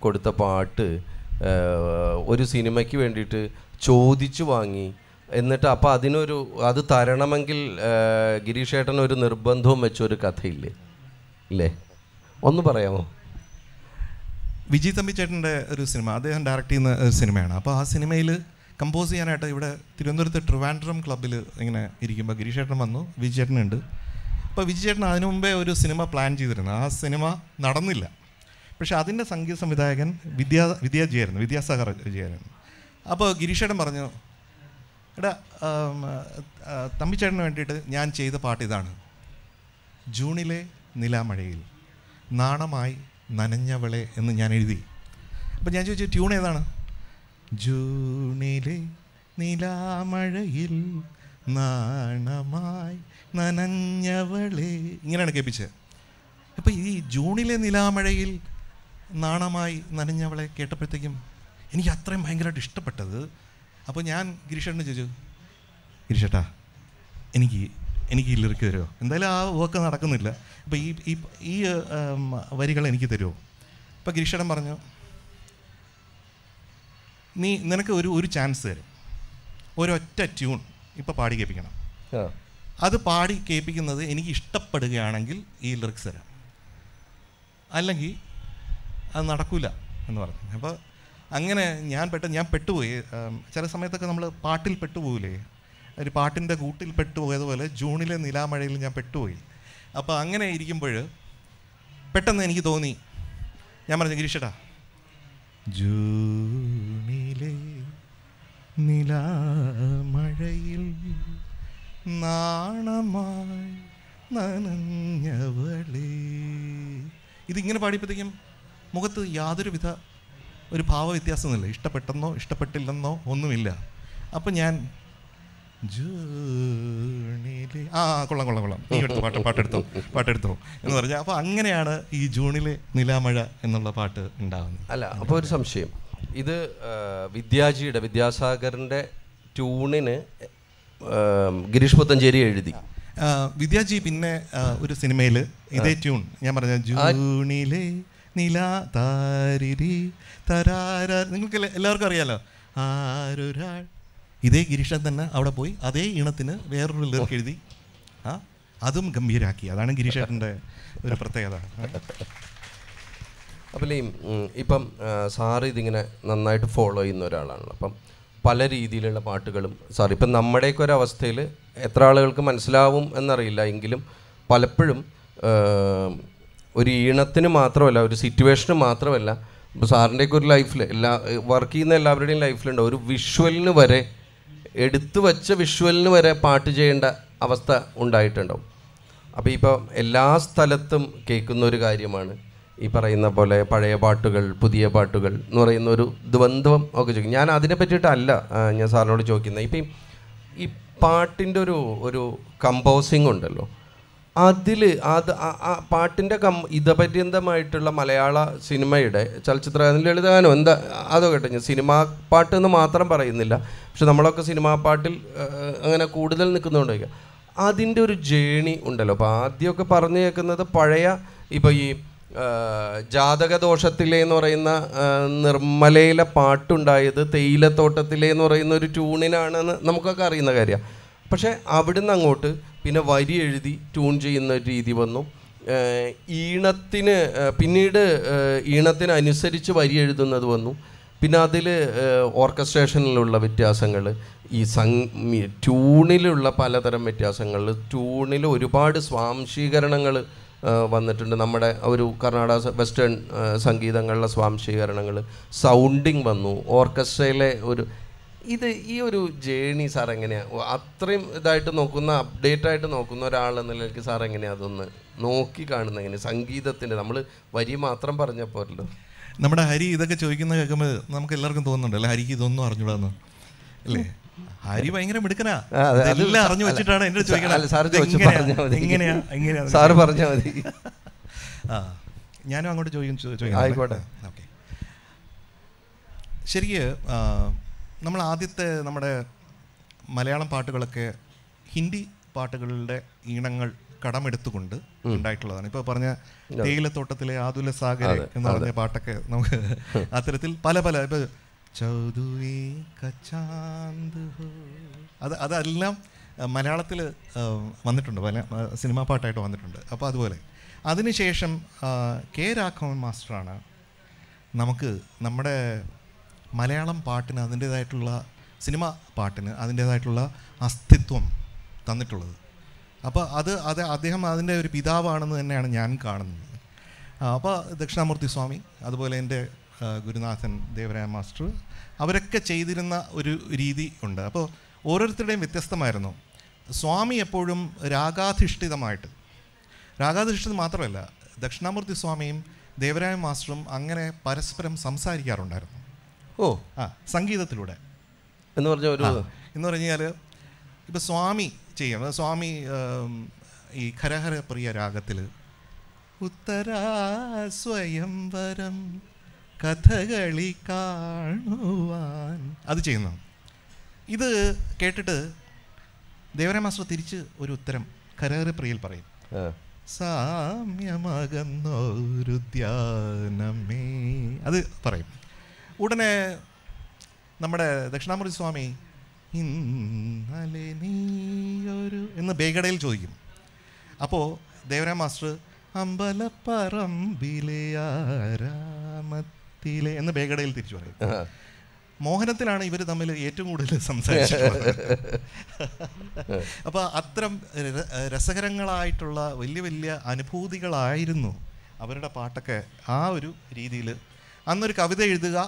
കൊടുത്ത പാട്ട് ഒരു സിനിമയ്ക്ക് വേണ്ടിയിട്ട് ചോദിച്ചു വാങ്ങി എന്നിട്ട് അപ്പോൾ അതിനൊരു അത് തരണമെങ്കിൽ ഗിരീഷേട്ടൻ ഒരു നിർബന്ധവും വെച്ചൊരു കഥയില്ലേ ഇല്ലേ ഒന്ന് പറയാമോ വിജി തമ്പി ചേട്ടൻ്റെ ഒരു സിനിമ അദ്ദേഹം ഡയറക്റ്റ് ചെയ്യുന്ന ഒരു സിനിമയാണ് അപ്പോൾ ആ സിനിമയിൽ കമ്പോസ് ചെയ്യാനായിട്ട് ഇവിടെ തിരുവനന്തപുരത്ത് ട്രിവാൻഡ്രം ക്ലബ്ബിൽ ഇങ്ങനെ ഇരിക്കുമ്പോൾ ഗിരീഷേട്ടൻ വന്നു വിജി ചേട്ടനുണ്ട് അപ്പോൾ വിജി ചേട്ടൻ അതിനു മുമ്പേ ഒരു സിനിമ പ്ലാൻ ചെയ്തിരുന്നു ആ സിനിമ നടന്നില്ല പക്ഷേ അതിൻ്റെ സംഗീത സംവിധായകൻ വിദ്യാ വിദ്യാജിയായിരുന്നു വിദ്യാസാഗർ വിജയായിരുന്നു അപ്പോൾ ഗിരീഷേടൻ പറഞ്ഞു എടാ തമ്പിച്ചേട്ടന് വേണ്ടിയിട്ട് ഞാൻ ചെയ്ത പാട്ട് ഇതാണ് ജൂണിലെ നിലാമഴയിൽ നാണമായി നനഞ്ഞവളെ എന്ന് ഞാൻ എഴുതി അപ്പം ഞാൻ ചോദിച്ചു ട്യൂൺ ഏതാണ് ജൂണിലെ നിലാമഴയിൽ നാണമായി നനഞ്ഞവളെ ഇങ്ങനെയാണ് കേൾപ്പിച്ചത് അപ്പോൾ ഈ ജൂണിലെ നിലാമഴയിൽ നാണമായി നനഞ്ഞവളെ കേട്ടപ്പോഴത്തേക്കും എനിക്ക് അത്രയും ഭയങ്കരമായിട്ട് ഇഷ്ടപ്പെട്ടത് അപ്പോൾ ഞാൻ ഗിരീഷേട്ടനെ ചോദിച്ചു ഗിരീഷേട്ടാ എനിക്ക് എനിക്ക് ഈ ലിറിക്ക് തരുമോ എന്തായാലും ആ വർക്ക് നടക്കുന്നില്ല അപ്പോൾ ഈ ഈ ഈ വരികൾ എനിക്ക് തരുമോ അപ്പോൾ ഗിരീഷേടൻ പറഞ്ഞു നീ നിനക്ക് ഒരു ഒരു ചാൻസ് തരും ഒരൊറ്റ ട്യൂൺ ഇപ്പോൾ പാടി കേൾപ്പിക്കണം അത് പാടി കേൾപ്പിക്കുന്നത് എനിക്ക് ഇഷ്ടപ്പെടുകയാണെങ്കിൽ ഈ ലിറിക്സ് തരാം അല്ലെങ്കിൽ അത് നടക്കില്ല എന്ന് പറഞ്ഞു അപ്പോൾ അങ്ങനെ ഞാൻ പെട്ട ഞാൻ പെട്ടുപോയി ചില സമയത്തൊക്കെ നമ്മൾ പാട്ടിൽ പെട്ടുപോകില്ലേ ഒരു പാട്ടിൻ്റെ കൂട്ടിൽ പെട്ടുപോയതുപോലെ ജൂണിലെ നിലാമഴയിൽ ഞാൻ പെട്ടുപോയി അപ്പോൾ അങ്ങനെ ഇരിക്കുമ്പോൾ പെട്ടെന്ന് എനിക്ക് തോന്നി ഞാൻ പറഞ്ഞു ഗിരീഷടാ ജൂണിലെ നിലാമഴയിൽ നാണമായി നനഞ്ഞവളേ ഇതിങ്ങനെ പാടിയപ്പോഴത്തേക്കും മുഖത്ത് യാതൊരുവിധ ഒരു ഭാവവ്യത്യാസമൊന്നുമില്ല ഇഷ്ടപ്പെട്ടെന്നോ ഇഷ്ടപ്പെട്ടില്ലെന്നോ ഒന്നുമില്ല അപ്പം ഞാൻ ആ കൊള്ളാം കൊള്ളാം കൊള്ളാം നീ എടുത്തു പാട്ട് പാട്ടെടുത്തോ പാട്ടെടുത്തോ എന്ന് പറഞ്ഞാൽ അപ്പോൾ അങ്ങനെയാണ് ഈ ജൂണിലെ നിലാമഴ എന്നുള്ള പാട്ട് ഉണ്ടാകുന്നത് അല്ല അപ്പോൾ ഒരു സംശയം ഇത് വിദ്യാജിയുടെ വിദ്യാസാഗറിൻ്റെ ട്യൂണിന് ഗിരീഷ് പുത്തഞ്ചേരി എഴുതി വിദ്യാജി പിന്നെ ഒരു സിനിമയിൽ ഇതേ ട്യൂൺ ഞാൻ പറഞ്ഞ ജൂണിലെ നില താരി തരാര നിങ്ങൾക്ക് എല്ലാവർക്കും അറിയാലോ ആരൊരാൾ ഇതേ ഗിരീഷൻ തന്നെ അവിടെ പോയി അതേ ഇണത്തിന് വേറൊരു ലിറിക്ക് എഴുതി ആ അതും ഗംഭീരാക്കി അതാണ് ഗിരീഷേട്ടൻ്റെ ഒരു പ്രത്യേകത അപ്പോൾ ഈ ഇപ്പം സാർ ഇതിങ്ങനെ നന്നായിട്ട് ഫോളോ ചെയ്യുന്ന ഒരാളാണല്ലോ അപ്പം പല രീതിയിലുള്ള പാട്ടുകളും സാർ ഇപ്പം നമ്മുടെയൊക്കെ അവസ്ഥയിൽ എത്ര ആളുകൾക്ക് മനസ്സിലാവും എന്നറിയില്ല എങ്കിലും പലപ്പോഴും ഒരു ഈണത്തിന് മാത്രമല്ല ഒരു സിറ്റുവേഷന് മാത്രമല്ല ഇപ്പോൾ സാറിൻ്റെയൊക്കെ ഒരു ലൈഫിൽ എല്ലാ വർക്ക് ചെയ്യുന്ന എല്ലാവരുടെയും ലൈഫിലുണ്ട് ഒരു വിഷ്വലിന് വരെ എടുത്തു വച്ച വിഷ്വലിന് വരെ പാട്ട് ചെയ്യേണ്ട അവസ്ഥ ഉണ്ടായിട്ടുണ്ടാവും അപ്പോൾ ഇപ്പോൾ എല്ലാ സ്ഥലത്തും കേൾക്കുന്ന ഒരു കാര്യമാണ് ഈ പറയുന്ന പോലെ പഴയ പാട്ടുകൾ പുതിയ പാട്ടുകൾ എന്ന് പറയുന്ന ഒരു ദ്വന്ദ്വം ഒക്കെ ചോദിക്കും ഞാൻ അതിനെ പറ്റിയിട്ടല്ല ഞാൻ സാറിനോട് ചോദിക്കുന്നത് ഇപ്പം ഈ പാട്ടിൻ്റെ ഒരു ഒരു കമ്പോസിംഗ് ഉണ്ടല്ലോ അതിൽ അത് പാട്ടിൻ്റെ കം ഇതപര്യന്തമായിട്ടുള്ള മലയാള സിനിമയുടെ ചലച്ചിത്ര ലളിതഗാനം എന്താ അതൊക്കെ ഞാൻ സിനിമാ പാട്ട് എന്ന് മാത്രം പറയുന്നില്ല പക്ഷെ നമ്മളൊക്കെ സിനിമാ പാട്ടിൽ അങ്ങനെ കൂടുതൽ നിൽക്കുന്നതുകൊണ്ട് അതിൻ്റെ ഒരു ജേണി ഉണ്ടല്ലോ അപ്പോൾ ആദ്യമൊക്കെ പറഞ്ഞു കേൾക്കുന്നത് പഴയ ഇപ്പോൾ ഈ ജാതകദോഷത്തിലെ എന്ന് പറയുന്ന നിർമ്മലയിലെ പാട്ടുണ്ടായത് തേയിലത്തോട്ടത്തിലെ എന്ന് പറയുന്ന ഒരു ട്യൂണിനാണെന്ന് നമുക്കൊക്കെ അറിയുന്ന കാര്യമാണ് പക്ഷേ അവിടുന്ന് അങ്ങോട്ട് പിന്നെ വരി എഴുതി ട്യൂൺ ചെയ്യുന്ന ഒരു രീതി വന്നു ഈണത്തിന് പിന്നീട് ഈണത്തിനനുസരിച്ച് വരി എഴുതുന്നത് വന്നു പിന്നെ അതിൽ ഓർക്കസ്ട്രേഷനിലുള്ള വ്യത്യാസങ്ങൾ ഈ സംഗ് ട്യൂണിലുള്ള പലതരം വ്യത്യാസങ്ങൾ ട്യൂണിൽ ഒരുപാട് സ്വാംശീകരണങ്ങൾ വന്നിട്ടുണ്ട് നമ്മുടെ ഒരു കർണാടക വെസ്റ്റേൺ സംഗീതങ്ങളിലെ സ്വാംശീകരണങ്ങൾ സൗണ്ടിങ് വന്നു ഓർക്കസ്ട്രയിലെ ഒരു ഇത് ഈ ഒരു ജേണി സാർ എങ്ങനെയാ അത്രയും ഇതായിട്ട് നോക്കുന്ന അപ്ഡേറ്റ് ആയിട്ട് നോക്കുന്ന ഒരാൾ എന്ന നിലയ്ക്ക് സാർ എങ്ങനെയാ അതൊന്ന് നോക്കി കാണുന്ന എങ്ങനെ സംഗീതത്തിന്റെ നമ്മൾ വരി മാത്രം പറഞ്ഞപ്പോഴല്ലോ നമ്മുടെ ഹരി ഇതൊക്കെ ചോദിക്കുന്ന കേൾക്കുമ്പോൾ നമുക്ക് എല്ലാവർക്കും അല്ലെ ഹരിക്ക് ഇതൊന്നും അറിഞ്ഞൂടാന്ന് അല്ലേ ഹരി ഭയങ്കര മിടുക്കനാ എല്ലാം അറിഞ്ഞു വെച്ചിട്ടാണ് എന്നോട് ചോദിക്കണം എങ്ങനെയാ എങ്ങനെയാ [laughs] മതി ആ ഞാനും അങ്ങോട്ട് ചോദിക്കും ആയിക്കോട്ടെ ശരിക്ക് നമ്മൾ ആദ്യത്തെ നമ്മുടെ മലയാളം പാട്ടുകളൊക്കെ ഹിന്ദി പാട്ടുകളുടെ ഈണങ്ങൾ കടമെടുത്തുകൊണ്ട് ഉണ്ടായിട്ടുള്ളതാണ് ഇപ്പോൾ പറഞ്ഞ തേയിലത്തോട്ടത്തിലെ ആതുല സാഗര എന്ന് പറഞ്ഞ പാട്ടൊക്കെ നമുക്ക് [laughs] അത്തരത്തിൽ പല പല ഇപ്പോൾ അത് അതെല്ലാം മലയാളത്തിൽ വന്നിട്ടുണ്ട് പല സിനിമാ പാട്ടായിട്ട് വന്നിട്ടുണ്ട് അപ്പോൾ അതുപോലെ അതിനുശേഷം കെ രാഘവൻ മാസ്റ്ററാണ് നമുക്ക് നമ്മുടെ മലയാളം പാട്ടിന് അതിൻ്റേതായിട്ടുള്ള സിനിമ പാട്ടിന് അതിൻ്റേതായിട്ടുള്ള അസ്തിത്വം തന്നിട്ടുള്ളത് അപ്പോൾ അത് അത് അദ്ദേഹം അതിൻ്റെ ഒരു പിതാവാണെന്ന് തന്നെയാണ് ഞാൻ കാണുന്നത് അപ്പോൾ ദക്ഷിണാമൂർത്തി സ്വാമി അതുപോലെ എൻ്റെ ഗുരുനാഥൻ ദേവരായ മാസ്റ്റർ അവരൊക്കെ ചെയ്തിരുന്ന ഒരു രീതി ഉണ്ട് അപ്പോൾ ഓരോരുത്തരുടെയും വ്യത്യസ്തമായിരുന്നു സ്വാമി എപ്പോഴും രാഗാധിഷ്ഠിതമായിട്ട് രാഗാധിഷ്ഠിതം മാത്രമല്ല ദക്ഷിണാമൂർത്തി സ്വാമിയും ദേവരായ മാസ്റ്ററും അങ്ങനെ പരസ്പരം സംസാരിക്കാറുണ്ടായിരുന്നു ഓ ആ സംഗീതത്തിലൂടെ എന്ന് പറഞ്ഞ ഒരു എന്ന് പറഞ്ഞാൽ ഇപ്പം സ്വാമി ചെയ്യാം സ്വാമി ഈ ഖരഹര പ്രിയ രാഗത്തിൽ ഉത്തരാ സ്വയംവരം കഥകളി കാണുവാൻ അത് ചെയ്യുന്നു ഇത് കേട്ടിട്ട് ദേവരമാസ്റ്റർ തിരിച്ച് ഒരു ഉത്തരം ഖരഹര പ്രിയയിൽ പറയും സാമ്യമകന്നോരുദ്യാനമേ അത് പറയും ഉടനെ നമ്മുടെ ദക്ഷിണാമൂർത്തി സ്വാമി ഇന്നലെ നീയൊരു എന്ന് ബേഗടയിൽ ചോദിക്കും അപ്പോൾ ദേവരാ മാസ്റ്റർ അമ്പലപ്പറമ്പിലെ ആരാമത്തിലെ എന്ന് ബേഗടയിൽ തിരിച്ചു പറയും മോഹനത്തിലാണ് ഇവർ തമ്മിൽ ഏറ്റവും കൂടുതൽ സംസാരിച്ചത് അപ്പോൾ അത്തരം രസകരങ്ങളായിട്ടുള്ള വലിയ വലിയ അനുഭൂതികളായിരുന്നു അവരുടെ പാട്ടൊക്കെ ആ ഒരു രീതിയിൽ അന്നൊരു കവിത എഴുതുക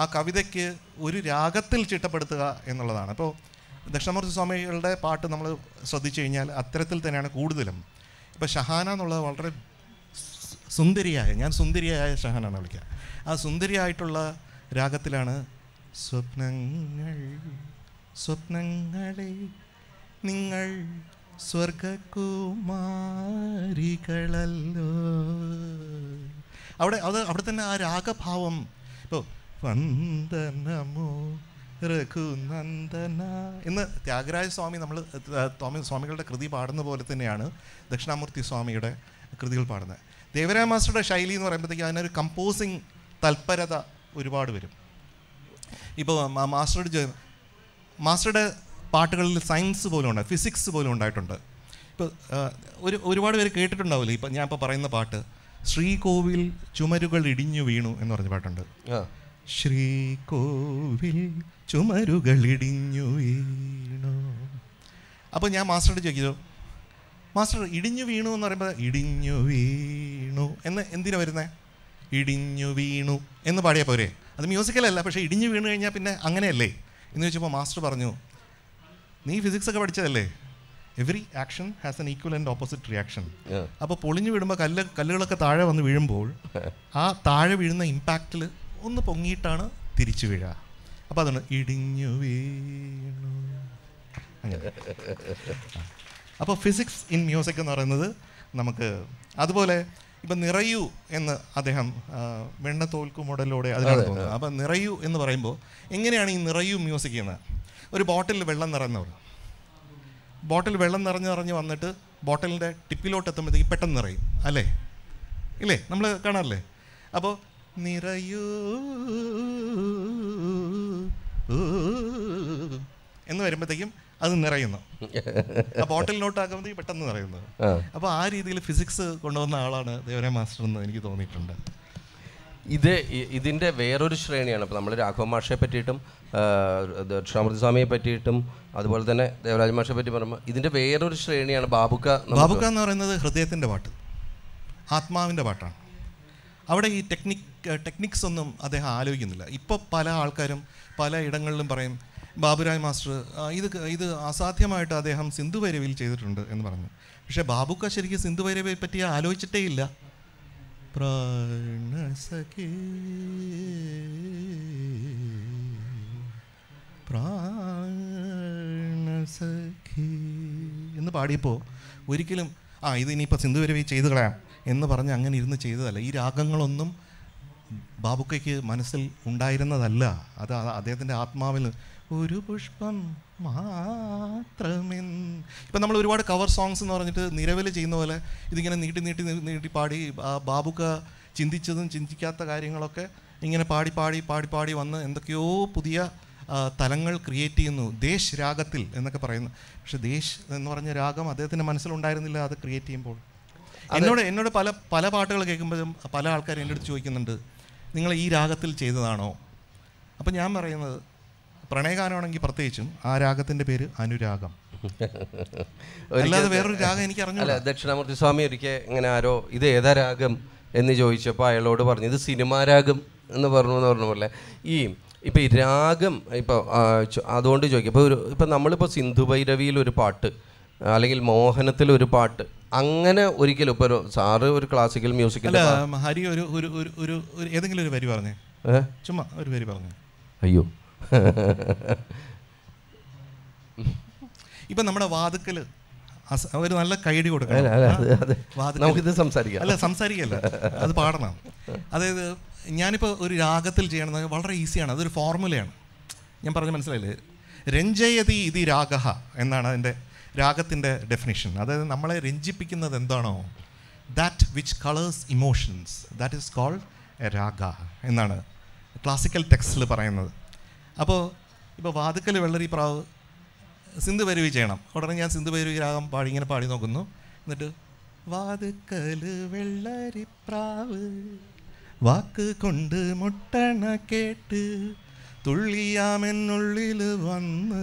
ആ കവിതയ്ക്ക് ഒരു രാഗത്തിൽ ചിട്ടപ്പെടുത്തുക എന്നുള്ളതാണ് അപ്പോൾ ദക്ഷിണമൂർത്തി സ്വാമികളുടെ പാട്ട് നമ്മൾ ശ്രദ്ധിച്ചു കഴിഞ്ഞാൽ അത്തരത്തിൽ തന്നെയാണ് കൂടുതലും ഇപ്പോൾ ഷഹാന എന്നുള്ളത് വളരെ സുന്ദരിയായ ഞാൻ സുന്ദരിയായ ഷഹാനാണ് വിളിക്കുക ആ സുന്ദരിയായിട്ടുള്ള രാഗത്തിലാണ് സ്വപ്നങ്ങൾ സ്വപ്നങ്ങളെ നിങ്ങൾ സ്വർഗകുമാരികളല്ലോ അവിടെ അത് അവിടെ തന്നെ ആ രാഗഭാവം ഇപ്പോൾ വന്ദനമോ രഘുനന്ദന ഇന്ന് ത്യാഗരാജ സ്വാമി നമ്മൾ സ്വാമി സ്വാമികളുടെ കൃതി പാടുന്ന പോലെ തന്നെയാണ് ദക്ഷിണാമൂർത്തി സ്വാമിയുടെ കൃതികൾ പാടുന്നത് ദേവരാ മാസ്റ്ററുടെ ശൈലി എന്ന് പറയുമ്പോഴത്തേക്കും അതിനൊരു കമ്പോസിങ് തൽപരത ഒരുപാട് വരും ഇപ്പോൾ മാസ്റ്ററുടെ മാസ്റ്ററുടെ പാട്ടുകളിൽ സയൻസ് പോലും ഉണ്ടായി ഫിസിക്സ് പോലും ഉണ്ടായിട്ടുണ്ട് ഇപ്പോൾ ഒരു ഒരുപാട് പേര് കേട്ടിട്ടുണ്ടാവില്ലേ ഇപ്പം ഞാൻ ഇപ്പോൾ പറയുന്ന പാട്ട് ശ്രീകോവിൽ ചുമരുകൾ ഇടിഞ്ഞു വീണു എന്ന് പറഞ്ഞ പാട്ടുണ്ട് ശ്രീകോവിൽ ചുമരുകളിടിഞ്ഞു വീണു അപ്പോൾ ഞാൻ മാസ്റ്ററോട് ചോദിക്കുന്നു മാസ്റ്റർ ഇടിഞ്ഞു വീണു എന്ന് പറയുമ്പോൾ ഇടിഞ്ഞു വീണു എന്ന് എന്തിനാണ് വരുന്നത് ഇടിഞ്ഞു വീണു എന്ന് പാടിയാൽ പോരെ അത് മ്യൂസിക്കലല്ല പക്ഷേ ഇടിഞ്ഞു വീണു കഴിഞ്ഞാൽ പിന്നെ അങ്ങനെയല്ലേ എന്ന് ചോദിച്ചപ്പോൾ മാസ്റ്റർ പറഞ്ഞു നീ ഫിസിക്സ് ഒക്കെ പഠിച്ചതല്ലേ every action has an equal and opposite reaction അപ്പോൾ പൊളിഞ്ഞു വീഴുമ്പോൾ കല്ല് കല്ലുകളൊക്കെ താഴെ വന്ന് വീഴുമ്പോൾ [laughs] ആ താഴെ വീഴുന്ന ഇമ്പാക്റ്റിൽ ഒന്ന് പൊങ്ങിയിട്ടാണ് തിരിച്ചു വീഴുക അപ്പോൾ അതാണ് ഇടിഞ്ഞു വീണു അപ്പോൾ ഫിസിക്സ് ഇൻ മ്യൂസിക് എന്ന് പറയുന്നത് നമുക്ക് അതുപോലെ ഇപ്പം നിറയൂ എന്ന് അദ്ദേഹം വെണ്ണ തോൽക്കു മോഡലിലൂടെ അതിനാണ് തോന്നുന്നത് അപ്പം നിറയൂ എന്ന് പറയുമ്പോൾ എങ്ങനെയാണ് ഈ നിറയൂ മ്യൂസിക് എന്ന് ഒരു ബോട്ടിൽ വെള്ളം നിറഞ്ഞവർ ബോട്ടിൽ വെള്ളം നിറഞ്ഞ് നിറഞ്ഞ് വന്നിട്ട് ബോട്ടിലിൻ്റെ ടിപ്പിലോട്ട് എത്തുമ്പോഴത്തേക്ക് പെട്ടെന്ന് നിറയും അല്ലേ ഇല്ലേ നമ്മൾ കാണാറില്ലേ അപ്പോൾ നിറയൂ എന്ന് വരുമ്പോഴത്തേക്കും അത് നിറയുന്നു ബോട്ടിലിലോട്ടാക്കുമ്പോഴത്തേക്ക് പെട്ടെന്ന് നിറയുന്നത് അപ്പോൾ ആ രീതിയിൽ ഫിസിക്സ് കൊണ്ടുവന്ന ആളാണ് ദേവരായ മാസ്റ്റർ എന്ന് എനിക്ക് തോന്നിയിട്ടുണ്ട് ഇത് ഇതിൻ്റെ വേറൊരു ശ്രേണിയാണ് ഇപ്പോൾ നമ്മൾ രാഘവ മാഷയെ പറ്റിയിട്ടും ദക്ഷിണാമൂർത്തി സ്വാമിയെ പറ്റിയിട്ടും അതുപോലെ തന്നെ ദേവരാജ മാഷയെ പറ്റി പറയുമ്പോൾ ഇതിൻ്റെ വേറൊരു ശ്രേണിയാണ് ബാബുക്ക ബാബുക്ക എന്ന് പറയുന്നത് ഹൃദയത്തിൻ്റെ പാട്ട് ആത്മാവിൻ്റെ പാട്ടാണ് അവിടെ ഈ ടെക്നിക് ടെക്നിക്സ് ഒന്നും അദ്ദേഹം ആലോചിക്കുന്നില്ല ഇപ്പോൾ പല ആൾക്കാരും പല ഇടങ്ങളിലും പറയും ബാബുരായ് മാസ്റ്റർ ഇത് ഇത് അസാധ്യമായിട്ട് അദ്ദേഹം സിന്ധു ഭൈരവിയിൽ ചെയ്തിട്ടുണ്ട് എന്ന് പറഞ്ഞു പക്ഷേ ബാബുക്ക ശരിക്കും സിന്ധു വൈരവിയെ പറ്റി ആലോചിച്ചിട്ടേ ഇല്ല എന്ന് പാടിയപ്പോൾ ഒരിക്കലും ആ ഇത് ഇനിയിപ്പോൾ സിന്ധു വരവി ചെയ്തു കളയാം എന്ന് പറഞ്ഞ് അങ്ങനെ ഇരുന്ന് ചെയ്തതല്ല ഈ രാഗങ്ങളൊന്നും ബാബുക്കയ്ക്ക് മനസ്സിൽ ഉണ്ടായിരുന്നതല്ല അത് അദ്ദേഹത്തിൻ്റെ ആത്മാവിൽ ഒരു പുഷ്പം മാത്രമെൻ ഇപ്പം നമ്മൾ ഒരുപാട് കവർ സോങ്സ് എന്ന് പറഞ്ഞിട്ട് നിരവധി ചെയ്യുന്ന പോലെ ഇതിങ്ങനെ നീട്ടി നീട്ടി നീട്ടി പാടി ബാബുക്ക ചിന്തിച്ചതും ചിന്തിക്കാത്ത കാര്യങ്ങളൊക്കെ ഇങ്ങനെ പാടി പാടി പാടി പാടി വന്ന് എന്തൊക്കെയോ പുതിയ തലങ്ങൾ ക്രിയേറ്റ് ചെയ്യുന്നു ദേശ് രാഗത്തിൽ എന്നൊക്കെ പറയുന്നു പക്ഷെ ദേശ് എന്ന് പറഞ്ഞ രാഗം അദ്ദേഹത്തിൻ്റെ മനസ്സിലുണ്ടായിരുന്നില്ല അത് ക്രിയേറ്റ് ചെയ്യുമ്പോൾ എന്നോട് എന്നോട് പല പല പാട്ടുകൾ കേൾക്കുമ്പോഴും പല ആൾക്കാരും എൻ്റെ അടുത്ത് ചോദിക്കുന്നുണ്ട് നിങ്ങൾ ഈ രാഗത്തിൽ ചെയ്തതാണോ അപ്പം ഞാൻ പറയുന്നത് പ്രണയഗാനമാണെങ്കിൽ പ്രത്യേകിച്ചും ആ രാഗത്തിൻ്റെ പേര് അനുരാഗം [laughs] അല്ലാതെ വേറൊരു രാഗം എനിക്ക് അറിഞ്ഞില്ല ദക്ഷിണാമൂർത്തി സ്വാമി ഒരിക്കൽ ഇങ്ങനെ ആരോ ഇത് ഏതാ രാഗം എന്ന് ചോദിച്ചപ്പോൾ അയാളോട് പറഞ്ഞു ഇത് സിനിമാ രാഗം എന്ന് പറഞ്ഞു എന്ന് പറഞ്ഞ പോലെ ഈ ഇപ്പം ഈ രാഗം ഇപ്പോൾ അതുകൊണ്ട് ചോദിക്കും ഇപ്പോൾ ഒരു ഇപ്പം നമ്മളിപ്പോൾ സിന്ധു ഭൈരവിയിൽ ഒരു പാട്ട് അല്ലെങ്കിൽ മോഹനത്തിൽ ഒരു പാട്ട് അങ്ങനെ ഒരിക്കലും ഇപ്പൊ സാറ് ഒരു ക്ലാസിക്കൽ മ്യൂസിക് ഹരി ഒരു ഒരു ഒരു ഒരു ഏതെങ്കിലും ഒരു വരി പറഞ്ഞേ ചുമ്മാ ഒരു വരി പറഞ്ഞു അയ്യോ ഇപ്പൊ നമ്മുടെ വാതുക്കല് ഒരു നല്ല കൈഡി കൊടുക്കണം നമുക്കിത് സംസാരിക്കാം അല്ല സംസാരിക്കല്ല അത് പാടണം അതായത് ഞാനിപ്പോൾ ഒരു രാഗത്തിൽ ചെയ്യണത് വളരെ ഈസിയാണ് അതൊരു ഫോർമുലയാണ് ഞാൻ പറഞ്ഞ് മനസ്സിലായില്ലേ രഞ്ജയതി ഇതി രാഗ എന്നാണ് അതിൻ്റെ രാഗത്തിൻ്റെ ഡെഫിനിഷൻ അതായത് നമ്മളെ രഞ്ജിപ്പിക്കുന്നത് എന്താണോ that which colours emotions that is called raga എന്നാണ് ക്ലാസിക്കൽ ടെക്സ്റ്റിൽ പറയുന്നത് അപ്പോൾ ഇപ്പോൾ വാതുക്കൽ വെള്ളരി പ്രാവ് സിന്ധു ഭൈരവി ചെയ്യണം ഉടനെ ഞാൻ സിന്ധു ഭൈരവി രാഗം പാടി ഇങ്ങനെ പാടി നോക്കുന്നു എന്നിട്ട് വാതുക്കൽ വെള്ളരി പ്രാവ് വാക്ക് കൊണ്ട് മുട്ടണ കേട്ട് തുള്ളിയാമെന്നുള്ളിൽ വന്ന്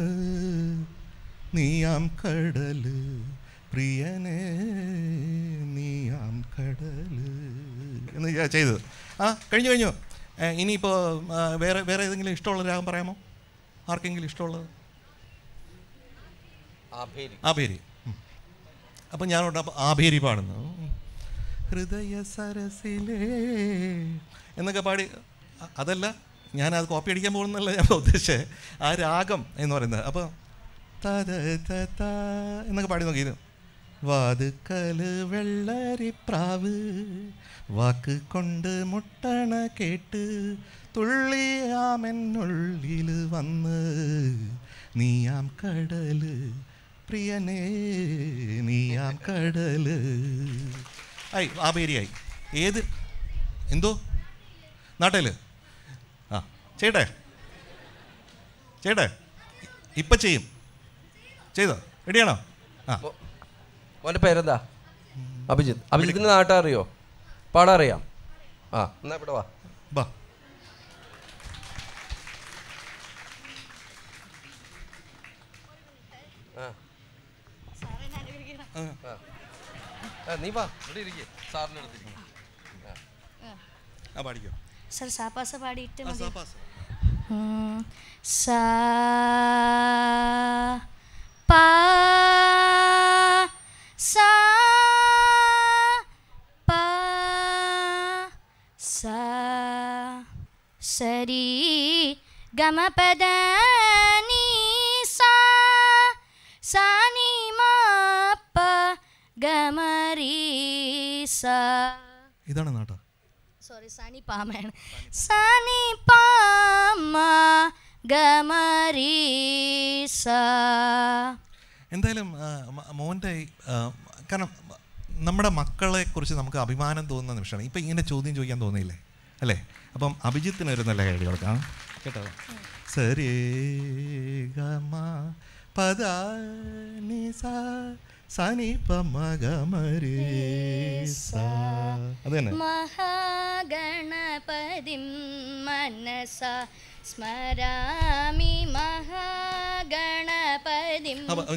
നീയാം കടല് പ്രിയനെ നീയാം കടല് എന്ന് ചെയ്തത് ആ കഴിഞ്ഞു കഴിഞ്ഞു ഇനിയിപ്പോൾ വേറെ വേറെ ഏതെങ്കിലും ഇഷ്ടമുള്ള രാഗം പറയാമോ ആർക്കെങ്കിലും ഇഷ്ടമുള്ളത് ആഭേരി അപ്പം ഞാനോട് ആഭേരി പാടുന്നു ഹൃദയ സരസിലേ എന്നൊക്കെ പാടി അതല്ല ഞാൻ അത് കോപ്പി അടിക്കാൻ പോകുന്നല്ല ഞാൻ ഉദ്ദേശിച്ചത് ആ രാഗം എന്ന് പറയുന്നത് അപ്പോൾ എന്നൊക്കെ പാടി നോക്കിയത് വാതുക്കല് വെള്ളരിപ്രാവ് വാക്ക് കൊണ്ട് മുട്ടണ കേട്ട് തുള്ളിയാമെന്നുള്ളിൽ വന്ന് നീയാം കടല് പ്രിയനേ നീയാം കടല് ആയി ആ പേരിയായി ഏത് എന്തോ നാട്ടേല് ആ ചേട്ടേ ചേട്ടേ ഇപ്പം ചെയ്യും ചെയ്തോ റെഡിയാണോ ആ പേരെന്താ അഭിജിത്ത് അഭിജിത്തിന് നാട്ടറിയോ പാടാറിയാം ആ എന്നാ ഇവിടെ വാ വാ നീ വാ ഇരിക്കേ ആ പാടിക്കോ പാടിയിട്ട് സാ பா சா பா சா சரி கமபத நீ சா சா நீ மாப்ப கமரி சா ഇതാണ് നാട്ട സോറി സനി പാമയാണ് സനി പാമ ഗമരീസ എന്തായാലും മോൻ്റെ കാരണം നമ്മുടെ മക്കളെ കുറിച്ച് നമുക്ക് അഭിമാനം തോന്നുന്ന നിമിഷമാണ് ഇപ്പം ഇങ്ങനെ ചോദ്യം ചോദിക്കാൻ തോന്നിയില്ലേ അല്ലേ അപ്പം അഭിജിത്തിന് ഒരു നല്ല കാര്യം കൊടുക്കാം കേട്ടോ സരേ ഗമ പദ സനി മഹാഗണപതിം മനസ സ്മരാമി മഹാഗണപതി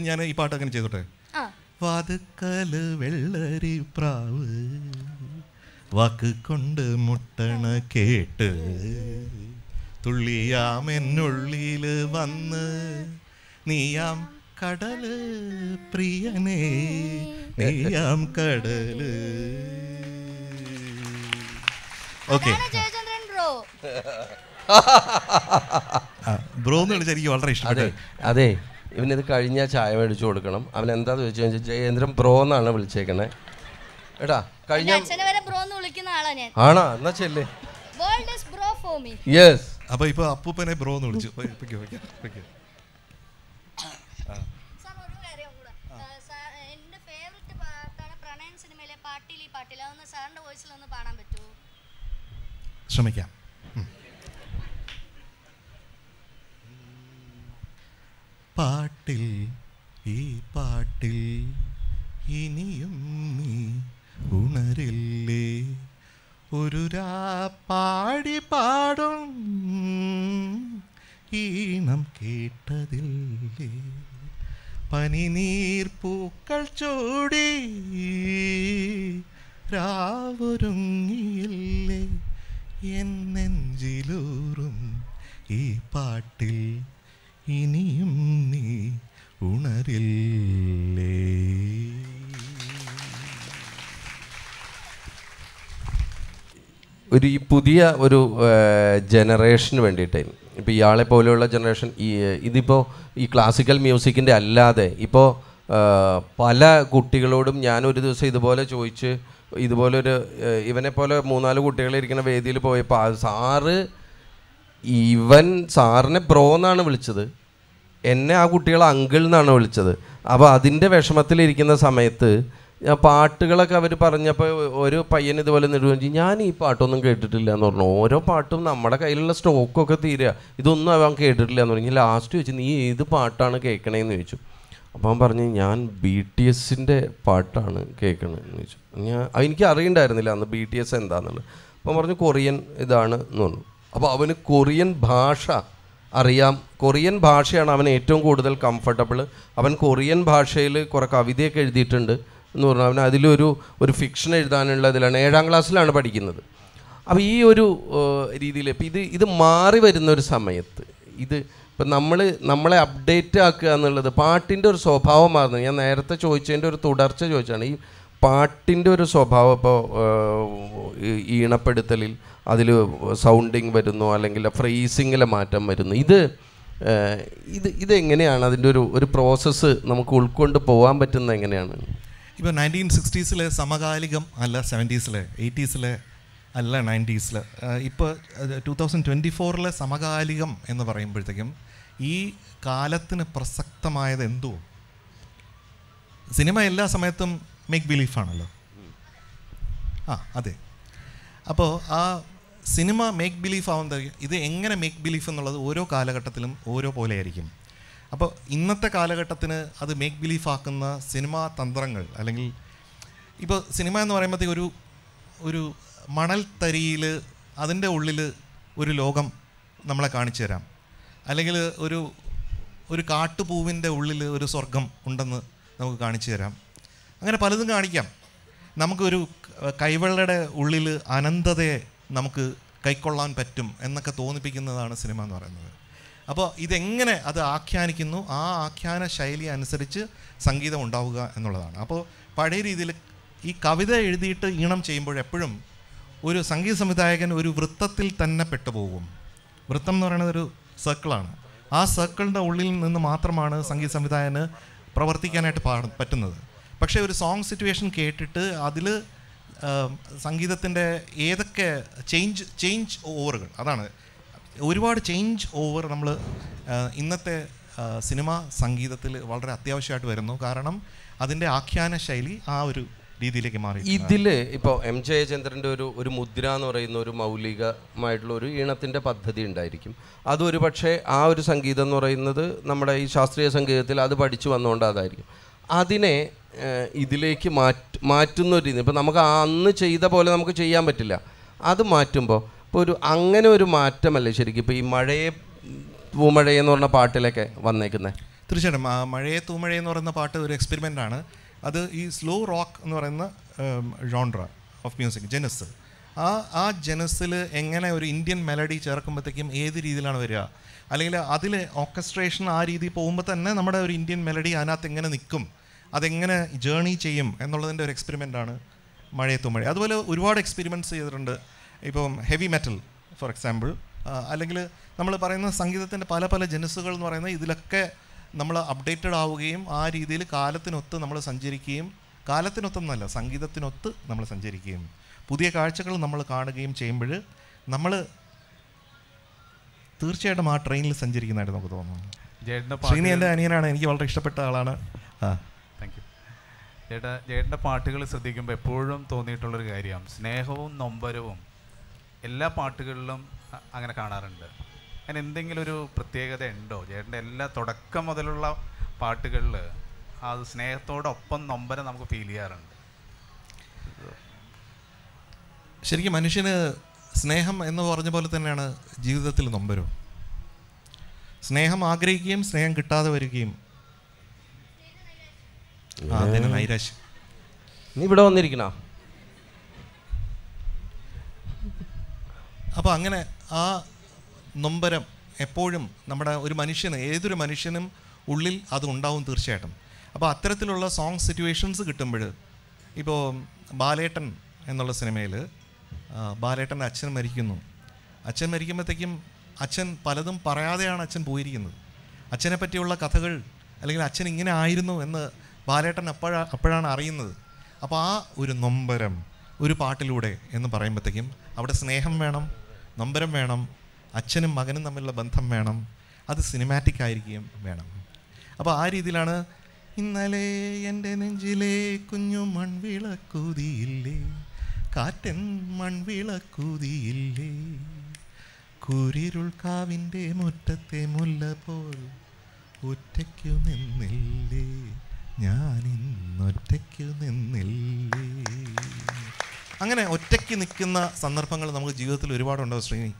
ഞാൻ ഈ പാട്ട് അങ്ങനെ ചെയ്തോട്ടെ വാതുക്കാല് വെള്ളരി പ്രാവ് വാക്ക് കൊണ്ട് മുട്ടണ കേട്ട് തുള്ളിയാമെന്നുള്ളിൽ വന്ന് നീയാം കടല് പ്രിയനേ നീയാം കടല് ഓക്കെ ജയചന്ദ്രൻ റോ [laughs] ബ്രോ എന്ന് വിളിച്ച എനിക്ക് വളരെ ഇഷ്ടപ്പെട്ടു അതെ ഇവനിത് കഴിഞ്ഞാൽ ചായ മേടിച്ചു കൊടുക്കണം അവൻ എന്താ ചോദിച്ചു ജയേന്ദ്രൻ ബ്രോ എന്നാണ് വിളിച്ചേക്കണേ എടാ കഴിഞ്ഞ ആണോ എന്നാ ചെല്ലേ യെസ് അപ്പൊ ഇപ്പൊ അപ്പൂപ്പനെ ബ്രോ എന്ന് വിളിച്ചു ശ്രമിക്കാം പാട്ടിൽ ഈ പാട്ടിൽ ഇനിയും നീ ഉണരില്ലേ ഒരു പാടി പാടും ഈണം കേട്ടതില്ലേ പനിനീർ പൂക്കൾ ചൂടി രാവൊരുങ്ങിയില്ലേ എന്നെഞ്ചിലൂറും ഈ പാട്ടിൽ ഇനിയും നീ ഉണരില്ലേ ഒരു ഈ പുതിയ ഒരു ജനറേഷന് വേണ്ടിയിട്ട് ഇപ്പോൾ ഇയാളെ പോലെയുള്ള ജനറേഷൻ ഈ ഇതിപ്പോൾ ഈ ക്ലാസിക്കൽ മ്യൂസിക്കിൻ്റെ അല്ലാതെ ഇപ്പോൾ പല കുട്ടികളോടും ഞാൻ ഒരു ദിവസം ഇതുപോലെ ചോദിച്ച് ഇതുപോലൊരു ഇവനെ പോലെ മൂന്നാല് കുട്ടികൾ ഇരിക്കുന്ന വേദിയിൽ പോയപ്പോൾ സാറ് ഇവൻ സാറിനെ ബ്രോ എന്നാണ് വിളിച്ചത് എന്നെ ആ കുട്ടികളെ അങ്കിൾ എന്നാണ് വിളിച്ചത് അപ്പോൾ അതിൻ്റെ വിഷമത്തിലിരിക്കുന്ന സമയത്ത് പാട്ടുകളൊക്കെ അവർ പറഞ്ഞപ്പോൾ ഒരു പയ്യൻ ഇതുപോലെ നിർവഹിച്ചു ഞാൻ ഈ പാട്ടൊന്നും കേട്ടിട്ടില്ല എന്ന് പറഞ്ഞു ഓരോ പാട്ടും നമ്മുടെ കയ്യിലുള്ള സ്റ്റോക്കൊക്കെ തീരുക ഇതൊന്നും അവൻ കേട്ടിട്ടില്ല എന്ന് പറഞ്ഞു ലാസ്റ്റ് ചോദിച്ചു നീ ഏത് പാട്ടാണ് കേൾക്കണേന്ന് ചോദിച്ചു അപ്പോൾ പറഞ്ഞു ഞാൻ ബി ടി എസിൻ്റെ പാട്ടാണ് കേൾക്കണതെന്ന് ചോദിച്ചു ഞാൻ എനിക്ക് അറിയണ്ടായിരുന്നില്ല അന്ന് ബി ടി എസ് എന്താണെന്നുള്ളത് അപ്പം പറഞ്ഞു കൊറിയൻ ഇതാണ് എന്ന് പറഞ്ഞു അപ്പോൾ അവന് കൊറിയൻ ഭാഷ അറിയാം കൊറിയൻ ഭാഷയാണ് അവൻ ഏറ്റവും കൂടുതൽ കംഫർട്ടബിൾ അവൻ കൊറിയൻ ഭാഷയിൽ കുറേ കവിതയൊക്കെ എഴുതിയിട്ടുണ്ട് എന്ന് പറഞ്ഞാൽ അവൻ അതിലൊരു ഒരു ഫിക്ഷൻ എഴുതാനുള്ളതിലാണ് ഏഴാം ക്ലാസ്സിലാണ് പഠിക്കുന്നത് അപ്പോൾ ഈ ഒരു രീതിയിൽ ഇപ്പം ഇത് ഇത് മാറി വരുന്ന ഒരു സമയത്ത് ഇത് ഇപ്പം നമ്മൾ നമ്മളെ അപ്ഡേറ്റ് ആക്കുക എന്നുള്ളത് പാട്ടിൻ്റെ ഒരു സ്വഭാവം മാറുന്നത് ഞാൻ നേരത്തെ ചോദിച്ചതിൻ്റെ ഒരു തുടർച്ച ചോദിച്ചാണ് ഈ പാട്ടിൻ്റെ ഒരു സ്വഭാവം ഇപ്പോൾ ഈണപ്പെടുത്തലിൽ അതിൽ സൗണ്ടിങ് വരുന്നു അല്ലെങ്കിൽ ഫ്രേസിങ്ങിലെ മാറ്റം വരുന്നു ഇത് ഇത് ഇതെങ്ങനെയാണ് അതിൻ്റെ ഒരു ഒരു പ്രോസസ്സ് നമുക്ക് ഉൾക്കൊണ്ട് പോകാൻ പറ്റുന്നത് എങ്ങനെയാണ് ഇപ്പോൾ നയൻറ്റീൻ സിക്സ്റ്റീസിലെ സമകാലികം അല്ല സെവൻറ്റീസിലെ എയ്റ്റീസിലെ അല്ല നയൻറ്റീസിൽ ഇപ്പോൾ ടു തൗസൻഡ് ട്വൻറ്റി ഫോറിലെ സമകാലികം എന്ന് പറയുമ്പോഴത്തേക്കും ഈ കാലത്തിന് പ്രസക്തമായത് എന്തോ സിനിമ എല്ലാ സമയത്തും മേക്ക് ബിലീഫാണല്ലോ ആ അതെ അപ്പോൾ ആ സിനിമ മേക്ക് ബിലീഫ് ആവുന്ന ഇത് എങ്ങനെ മേക്ക് ബിലീഫ് എന്നുള്ളത് ഓരോ കാലഘട്ടത്തിലും ഓരോ പോലെ ആയിരിക്കും അപ്പോൾ ഇന്നത്തെ കാലഘട്ടത്തിന് അത് മേക്ക് ബിലീഫ് ആക്കുന്ന സിനിമാ തന്ത്രങ്ങൾ അല്ലെങ്കിൽ ഇപ്പോൾ സിനിമ എന്ന് പറയുമ്പോഴത്തേക്ക് ഒരു ഒരു തരിയിൽ അതിൻ്റെ ഉള്ളിൽ ഒരു ലോകം നമ്മളെ കാണിച്ചു തരാം അല്ലെങ്കിൽ ഒരു ഒരു കാട്ടുപൂവിൻ്റെ ഉള്ളിൽ ഒരു സ്വർഗം ഉണ്ടെന്ന് നമുക്ക് കാണിച്ചു തരാം അങ്ങനെ പലതും കാണിക്കാം നമുക്കൊരു കൈവെള്ളയുടെ ഉള്ളിൽ അനന്തതയെ നമുക്ക് കൈക്കൊള്ളാൻ പറ്റും എന്നൊക്കെ തോന്നിപ്പിക്കുന്നതാണ് സിനിമ എന്ന് പറയുന്നത് അപ്പോൾ ഇതെങ്ങനെ അത് ആഖ്യാനിക്കുന്നു ആ ആഖ്യാന ശൈലി അനുസരിച്ച് സംഗീതം ഉണ്ടാവുക എന്നുള്ളതാണ് അപ്പോൾ പഴയ രീതിയിൽ ഈ കവിത എഴുതിയിട്ട് ഈണം ചെയ്യുമ്പോഴെപ്പോഴും ഒരു സംഗീത സംവിധായകൻ ഒരു വൃത്തത്തിൽ തന്നെ പെട്ടുപോകും വൃത്തം എന്ന് പറയുന്നത് ഒരു സർക്കിളാണ് ആ സർക്കിളിൻ്റെ ഉള്ളിൽ നിന്ന് മാത്രമാണ് സംഗീത സംവിധായകന് പ്രവർത്തിക്കാനായിട്ട് പാ പറ്റുന്നത് പക്ഷേ ഒരു സോങ് സിറ്റുവേഷൻ കേട്ടിട്ട് അതിൽ സംഗീതത്തിൻ്റെ ഏതൊക്കെ ചേഞ്ച് ചേഞ്ച് ഓവറുകൾ അതാണ് ഒരുപാട് ചേഞ്ച് ഓവർ നമ്മൾ ഇന്നത്തെ സിനിമ സംഗീതത്തിൽ വളരെ അത്യാവശ്യമായിട്ട് വരുന്നു കാരണം അതിൻ്റെ ആഖ്യാന ശൈലി ആ ഒരു രീതിയിലേക്ക് മാറി ഇതിൽ ഇപ്പോൾ എം ജയചന്ദ്രൻ്റെ ഒരു ഒരു മുദ്ര എന്ന് പറയുന്ന ഒരു മൗലികമായിട്ടുള്ള ഒരു ഈണത്തിൻ്റെ പദ്ധതി ഉണ്ടായിരിക്കും അതൊരു പക്ഷേ ആ ഒരു സംഗീതം എന്ന് പറയുന്നത് നമ്മുടെ ഈ ശാസ്ത്രീയ സംഗീതത്തിൽ അത് പഠിച്ചു വന്നുകൊണ്ട് അതായിരിക്കും അതിനെ ഇതിലേക്ക് മാറ്റ് മാറ്റുന്ന ഒരു രീതി ഇപ്പോൾ നമുക്ക് അന്ന് ചെയ്ത പോലെ നമുക്ക് ചെയ്യാൻ പറ്റില്ല അത് മാറ്റുമ്പോൾ ഇപ്പോൾ ഒരു അങ്ങനെ ഒരു മാറ്റമല്ലേ ശരിക്കും ഇപ്പോൾ ഈ മഴയെ തൂമഴയെന്ന് എന്ന് പറഞ്ഞ പാട്ടിലൊക്കെ വന്നേക്കുന്നത് തീർച്ചയായിട്ടും മഴയെ തൂമഴയെന്ന് എന്ന് പറയുന്ന പാട്ട് ഒരു എക്സ്പെരിമെൻ്റ് ആണ് അത് ഈ സ്ലോ റോക്ക് എന്ന് പറയുന്ന ജോൺഡ്ര ഓഫ് മ്യൂസിക് ജെനസ് ആ ആ ജെനസിൽ എങ്ങനെ ഒരു ഇന്ത്യൻ മെലഡി ചേർക്കുമ്പോഴത്തേക്കും ഏത് രീതിയിലാണ് വരിക അല്ലെങ്കിൽ അതിൽ ഓർക്കസ്ട്രേഷൻ ആ രീതിയിൽ പോകുമ്പോൾ തന്നെ നമ്മുടെ ഒരു ഇന്ത്യൻ മെലഡി അതിനകത്ത് എങ്ങനെ നിൽക്കും അതെങ്ങനെ ജേണി ചെയ്യും എന്നുള്ളതിൻ്റെ ഒരു എക്സ്പെരിമെൻ്റാണ് മഴയത്തും മഴ അതുപോലെ ഒരുപാട് എക്സ്പെരിമെൻറ്റ്സ് ചെയ്തിട്ടുണ്ട് ഇപ്പം ഹെവി മെറ്റൽ ഫോർ എക്സാമ്പിൾ അല്ലെങ്കിൽ നമ്മൾ പറയുന്ന സംഗീതത്തിൻ്റെ പല പല ജനസുകൾ എന്ന് പറയുന്നത് ഇതിലൊക്കെ നമ്മൾ അപ്ഡേറ്റഡ് ആവുകയും ആ രീതിയിൽ കാലത്തിനൊത്ത് നമ്മൾ സഞ്ചരിക്കുകയും കാലത്തിനൊത്തൊന്നല്ല സംഗീതത്തിനൊത്ത് നമ്മൾ സഞ്ചരിക്കുകയും പുതിയ കാഴ്ചകൾ നമ്മൾ കാണുകയും ചെയ്യുമ്പോൾ നമ്മൾ തീർച്ചയായിട്ടും ആ ട്രെയിനിൽ സഞ്ചരിക്കുന്നതായിട്ട് നമുക്ക് തോന്നുന്നു ശ്രീനി എൻ്റെ അനിയനാണ് എനിക്ക് വളരെ ഇഷ്ടപ്പെട്ട ആളാണ് ആ ചേട്ടാ ചേട്ടൻ്റെ പാട്ടുകൾ ശ്രദ്ധിക്കുമ്പോൾ എപ്പോഴും തോന്നിയിട്ടുള്ളൊരു കാര്യമാണ് സ്നേഹവും നൊമ്പരവും എല്ലാ പാട്ടുകളിലും അങ്ങനെ കാണാറുണ്ട് അങ്ങനെ എന്തെങ്കിലും ഒരു പ്രത്യേകത ഉണ്ടോ ചേട്ടൻ്റെ എല്ലാ തുടക്കം മുതലുള്ള പാട്ടുകളിൽ അത് സ്നേഹത്തോടൊപ്പം നൊമ്പരം നമുക്ക് ഫീൽ ചെയ്യാറുണ്ട് ശരിക്കും മനുഷ്യന് സ്നേഹം എന്ന് പറഞ്ഞ പോലെ തന്നെയാണ് ജീവിതത്തിൽ നൊമ്പരവും സ്നേഹം ആഗ്രഹിക്കുകയും സ്നേഹം കിട്ടാതെ വരികയും നീ ഇവിടെ വന്നിരിക്കണ അപ്പോൾ അങ്ങനെ ആ നൊമ്പരം എപ്പോഴും നമ്മുടെ ഒരു മനുഷ്യന് ഏതൊരു മനുഷ്യനും ഉള്ളിൽ അത് ഉണ്ടാവും തീർച്ചയായിട്ടും അപ്പോൾ അത്തരത്തിലുള്ള സോങ് സിറ്റുവേഷൻസ് കിട്ടുമ്പോൾ ഇപ്പോൾ ബാലേട്ടൻ എന്നുള്ള സിനിമയിൽ ബാലേട്ടൻ അച്ഛൻ മരിക്കുന്നു അച്ഛൻ മരിക്കുമ്പോഴത്തേക്കും അച്ഛൻ പലതും പറയാതെയാണ് അച്ഛൻ പോയിരിക്കുന്നത് അച്ഛനെ പറ്റിയുള്ള കഥകൾ അല്ലെങ്കിൽ അച്ഛൻ ഇങ്ങനെ ആയിരുന്നു എന്ന് ബാലേട്ടൻ അപ്പോഴാ അപ്പോഴാണ് അറിയുന്നത് അപ്പോൾ ആ ഒരു നൊമ്പരം ഒരു പാട്ടിലൂടെ എന്ന് പറയുമ്പോഴത്തേക്കും അവിടെ സ്നേഹം വേണം നൊമ്പരം വേണം അച്ഛനും മകനും തമ്മിലുള്ള ബന്ധം വേണം അത് സിനിമാറ്റിക് ആയിരിക്കുകയും വേണം അപ്പോൾ ആ രീതിയിലാണ് ഇന്നലെ എൻ്റെ നെഞ്ചിലെ കുഞ്ഞു മൺവിളക്കൂതിയില്ലേ കാറ്റൻ മൺവിളക്കൂതിയില്ലേ കുരിരുൾക്കാവിൻ്റെ മുറ്റത്തെ മുല്ല പോൽ ഒറ്റയ്ക്കു നിന്നില്ലേ ഞാനിന്നൊറ്റയ്ക്ക് നിന്നില്ലേ അങ്ങനെ ഒറ്റയ്ക്ക് നിൽക്കുന്ന സന്ദർഭങ്ങൾ നമുക്ക് ജീവിതത്തിൽ ഒരുപാടുണ്ടോ ശ്രീനി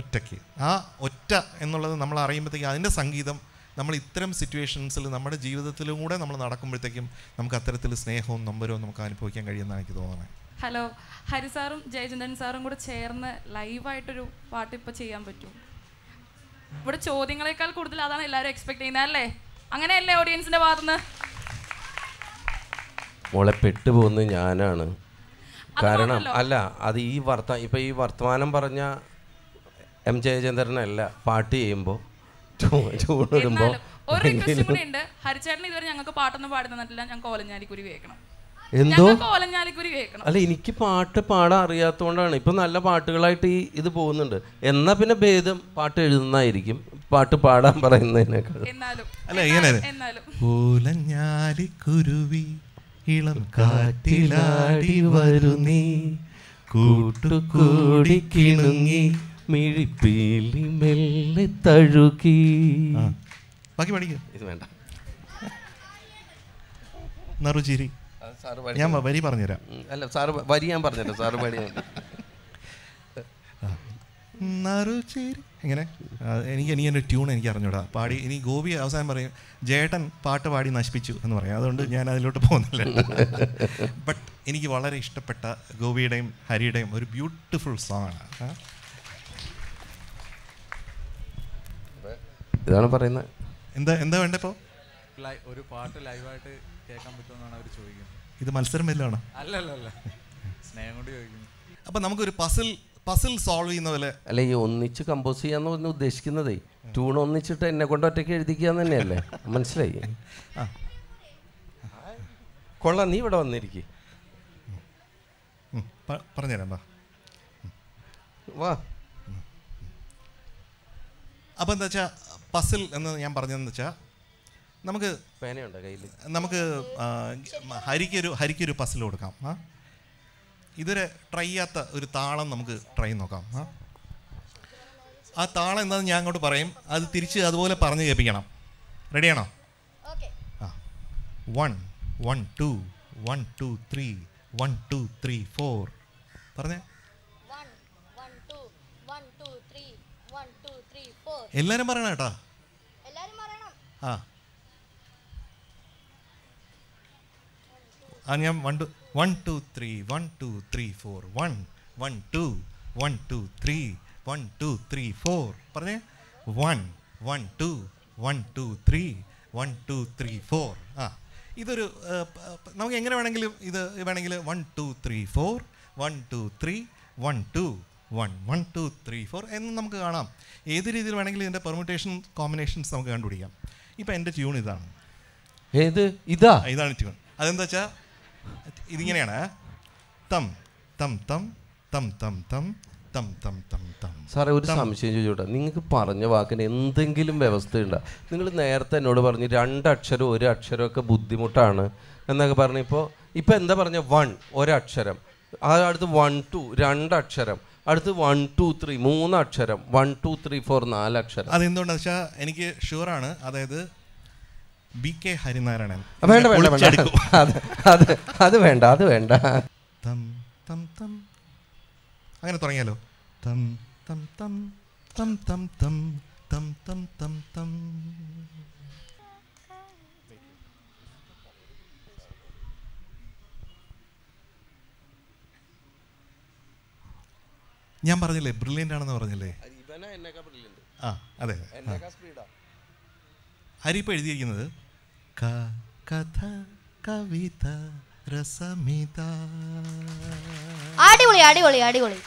ഒറ്റയ്ക്ക് ആ ഒറ്റ എന്നുള്ളത് നമ്മൾ അറിയുമ്പോഴത്തേക്കും അതിൻ്റെ സംഗീതം നമ്മൾ ഇത്തരം സിറ്റുവേഷൻസിൽ നമ്മുടെ ജീവിതത്തിലും കൂടെ നമ്മൾ നടക്കുമ്പോഴത്തേക്കും നമുക്ക് അത്തരത്തിൽ സ്നേഹവും നമ്പരവും നമുക്ക് അനുഭവിക്കാൻ കഴിയുമെന്നാണ് എനിക്ക് തോന്നുന്നത് ഹലോ ഹരി സാറും ജയചന്ദ്രൻ സാറും കൂടെ ചേർന്ന് ലൈവായിട്ടൊരു പാട്ട് ഇപ്പോൾ ചെയ്യാൻ പറ്റും ഇവിടെ ചോദ്യങ്ങളെക്കാൾ കൂടുതൽ അതാണ് എല്ലാവരും എക്സ്പെക്ട് ചെയ്യുന്നത് അല്ലേ അങ്ങനെയല്ലേ ഓഡിയൻസിന്റെ ഭാഗത്തുനിന്ന് മോളെ പെട്ടുപോകുന്നത് ഞാനാണ് കാരണം അല്ല അത് ഈ വർത്ത ഇപ്പൊ ഈ വർത്തമാനം പറഞ്ഞ എം ജയചന്ദ്രനല്ല പാട്ട് ചെയ്യുമ്പോൾ ചൂടിടുമ്പോൾ ഒരു റിക്വസ്റ്റ് കൂടി ഉണ്ട് ഹരിച്ചേട്ടൻ ഇതുവരെ ഞങ്ങൾക്ക് പാട്ടൊന്നും പാടി തന്നിട്ടില്ല ഞങ്ങൾക്ക് ഓലഞ്ഞാലിക്കുരി കേൾക്കണം എന്തോ അല്ല എനിക്ക് പാട്ട് പാടാൻ അറിയാത്തതുകൊണ്ടാണ് ഇപ്പം നല്ല പാട്ടുകളായിട്ട് ഈ ഇത് പോകുന്നുണ്ട് എന്നാ പിന്നെ ഭേദം പാട്ട് എഴുതുന്നതായിരിക്കും പാട്ട് പാടാൻ പറയുന്നതിനേക്കാൾ അല്ല ഇങ്ങനെ ഇളം കാറ്റിലാടി മെല്ലെ തഴുകി ബാക്കി ഇത് വേണ്ട നറുചിരി ഞാൻ വരി പറഞ്ഞുതരാം അല്ല സാറ് വരി ഞാൻ പറഞ്ഞുതരാം സാറ് പാടിയാൽ എനിക്ക് എനിക്ക് എൻ്റെ ട്യൂൺ എനിക്ക് അറിഞ്ഞൂടാ പാടി ഇനി ഗോപി അവസാനം പറയും ജേട്ടൻ പാട്ട് പാടി നശിപ്പിച്ചു എന്ന് പറയും അതുകൊണ്ട് ഞാൻ അതിലോട്ട് പോകുന്നില്ല ബട്ട് എനിക്ക് വളരെ ഇഷ്ടപ്പെട്ട ഗോപിയുടെയും ഹരിയുടെയും ഒരു ബ്യൂട്ടിഫുൾ സോങ് ആണ് ഇതാണ് പറയുന്നത് എന്താ എന്താ വേണ്ടപ്പോ ഒരു പാട്ട് ലൈവായിട്ട് കേൾക്കാൻ പറ്റുമെന്നാണ് അവർ ചോദിക്കുന്നത് ഇത് മത്സരം വല്ലതാണോ അപ്പൊ നമുക്കൊരു പസിൽ പസിൽ സോൾവ് ചെയ്യുന്ന പോലെ അല്ല ഈ ഒന്നിച്ച് കമ്പോസ് ചെയ്യാന്ന് പറഞ്ഞു ഉദ്ദേശിക്കുന്നതേ ട്യൂൺ ഒന്നിച്ചിട്ട് എന്നെ കൊണ്ട് ഒറ്റയ്ക്ക് എഴുതിക്കുക തന്നെയല്ലേ മനസ്സിലായി കൊള്ളാം നീ ഇവിടെ വന്നിരിക്കേ പറഞ്ഞുതരാം വാ വാ അപ്പം എന്താ വെച്ചാ പസിൽ എന്ന് ഞാൻ പറഞ്ഞതെന്ന് വെച്ചാൽ നമുക്ക് പേനയുണ്ടോ കയ്യിൽ നമുക്ക് ഹരിക്കൊരു ഹരിക്കൊരു പസിൽ കൊടുക്കാം ആ ഇതുവരെ ട്രൈ ചെയ്യാത്ത ഒരു താളം നമുക്ക് ട്രൈ നോക്കാം ആ ആ താളം എന്താണെന്ന് ഞാൻ അങ്ങോട്ട് പറയും അത് തിരിച്ച് അതുപോലെ പറഞ്ഞ് കേൾപ്പിക്കണം റെഡിയാണോ ആ one one two one two three one two three four പറഞ്ഞേ എല്ലാരും പറയണം കേട്ടോ ആ ആ ഞാൻ one two one two three one two three four one one two one two three one two three four പറഞ്ഞേ one one two one two three one two three four ആ ഇതൊരു നമുക്ക് എങ്ങനെ വേണമെങ്കിലും ഇത് വേണമെങ്കിൽ one two three four one two three one two one one two three four എന്ന് നമുക്ക് കാണാം ഏത് രീതിയിൽ വേണമെങ്കിലും ഇതിൻ്റെ പെർമിറ്റേഷൻ കോമ്പിനേഷൻസ് നമുക്ക് കണ്ടുപിടിക്കാം ഇപ്പം എൻ്റെ ട്യൂൺ ഇതാണ് ഏത് ഇതാ ഇതാണ് ട്യൂൺ അതെന്താ വെച്ചാൽ ഇതിങ്ങനെയാണ് തം തം തം തം തം തം തം തം തം തം സാറേ ഒരു സംശയം ചോദിച്ചോട്ടെ നിങ്ങൾക്ക് പറഞ്ഞ വാക്കിന് എന്തെങ്കിലും വ്യവസ്ഥയുണ്ടോ നിങ്ങൾ നേരത്തെ എന്നോട് പറഞ്ഞ് രണ്ടക്ഷരം ഒരു അക്ഷരമൊക്കെ ബുദ്ധിമുട്ടാണ് എന്നൊക്കെ പറഞ്ഞപ്പോൾ ഇപ്പം എന്താ പറഞ്ഞ വൺ ഒരക്ഷരം അടുത്ത് വൺ ടു രണ്ടക്ഷരം അടുത്ത് വൺ ടു ത്രീ മൂന്നക്ഷരം വൺ ടു ത്രീ ഫോർ നാലക്ഷരം അതെന്തുകൊണ്ടാണെന്ന് വെച്ചാൽ എനിക്ക് ഷുവറാണ് അതായത് ബി കെ ഹരിനാരായണൻ വേണ്ട വേണ്ട വേണ്ട വേണ്ട തം തം തം അങ്ങനെ തുടങ്ങിയാലോ തം തം തം തം തം തം തം തം തം തം ഞാൻ പറഞ്ഞില്ലേ ബ്രില്യൻ്റ് ആണെന്ന് പറഞ്ഞില്ലേ ആ അതെ ഹരി ഇപ്പം എഴുതിയിരിക്കുന്നത് ക കഥ കവിത രസമിത അടിപൊളി അടിപൊളി അടിപൊളി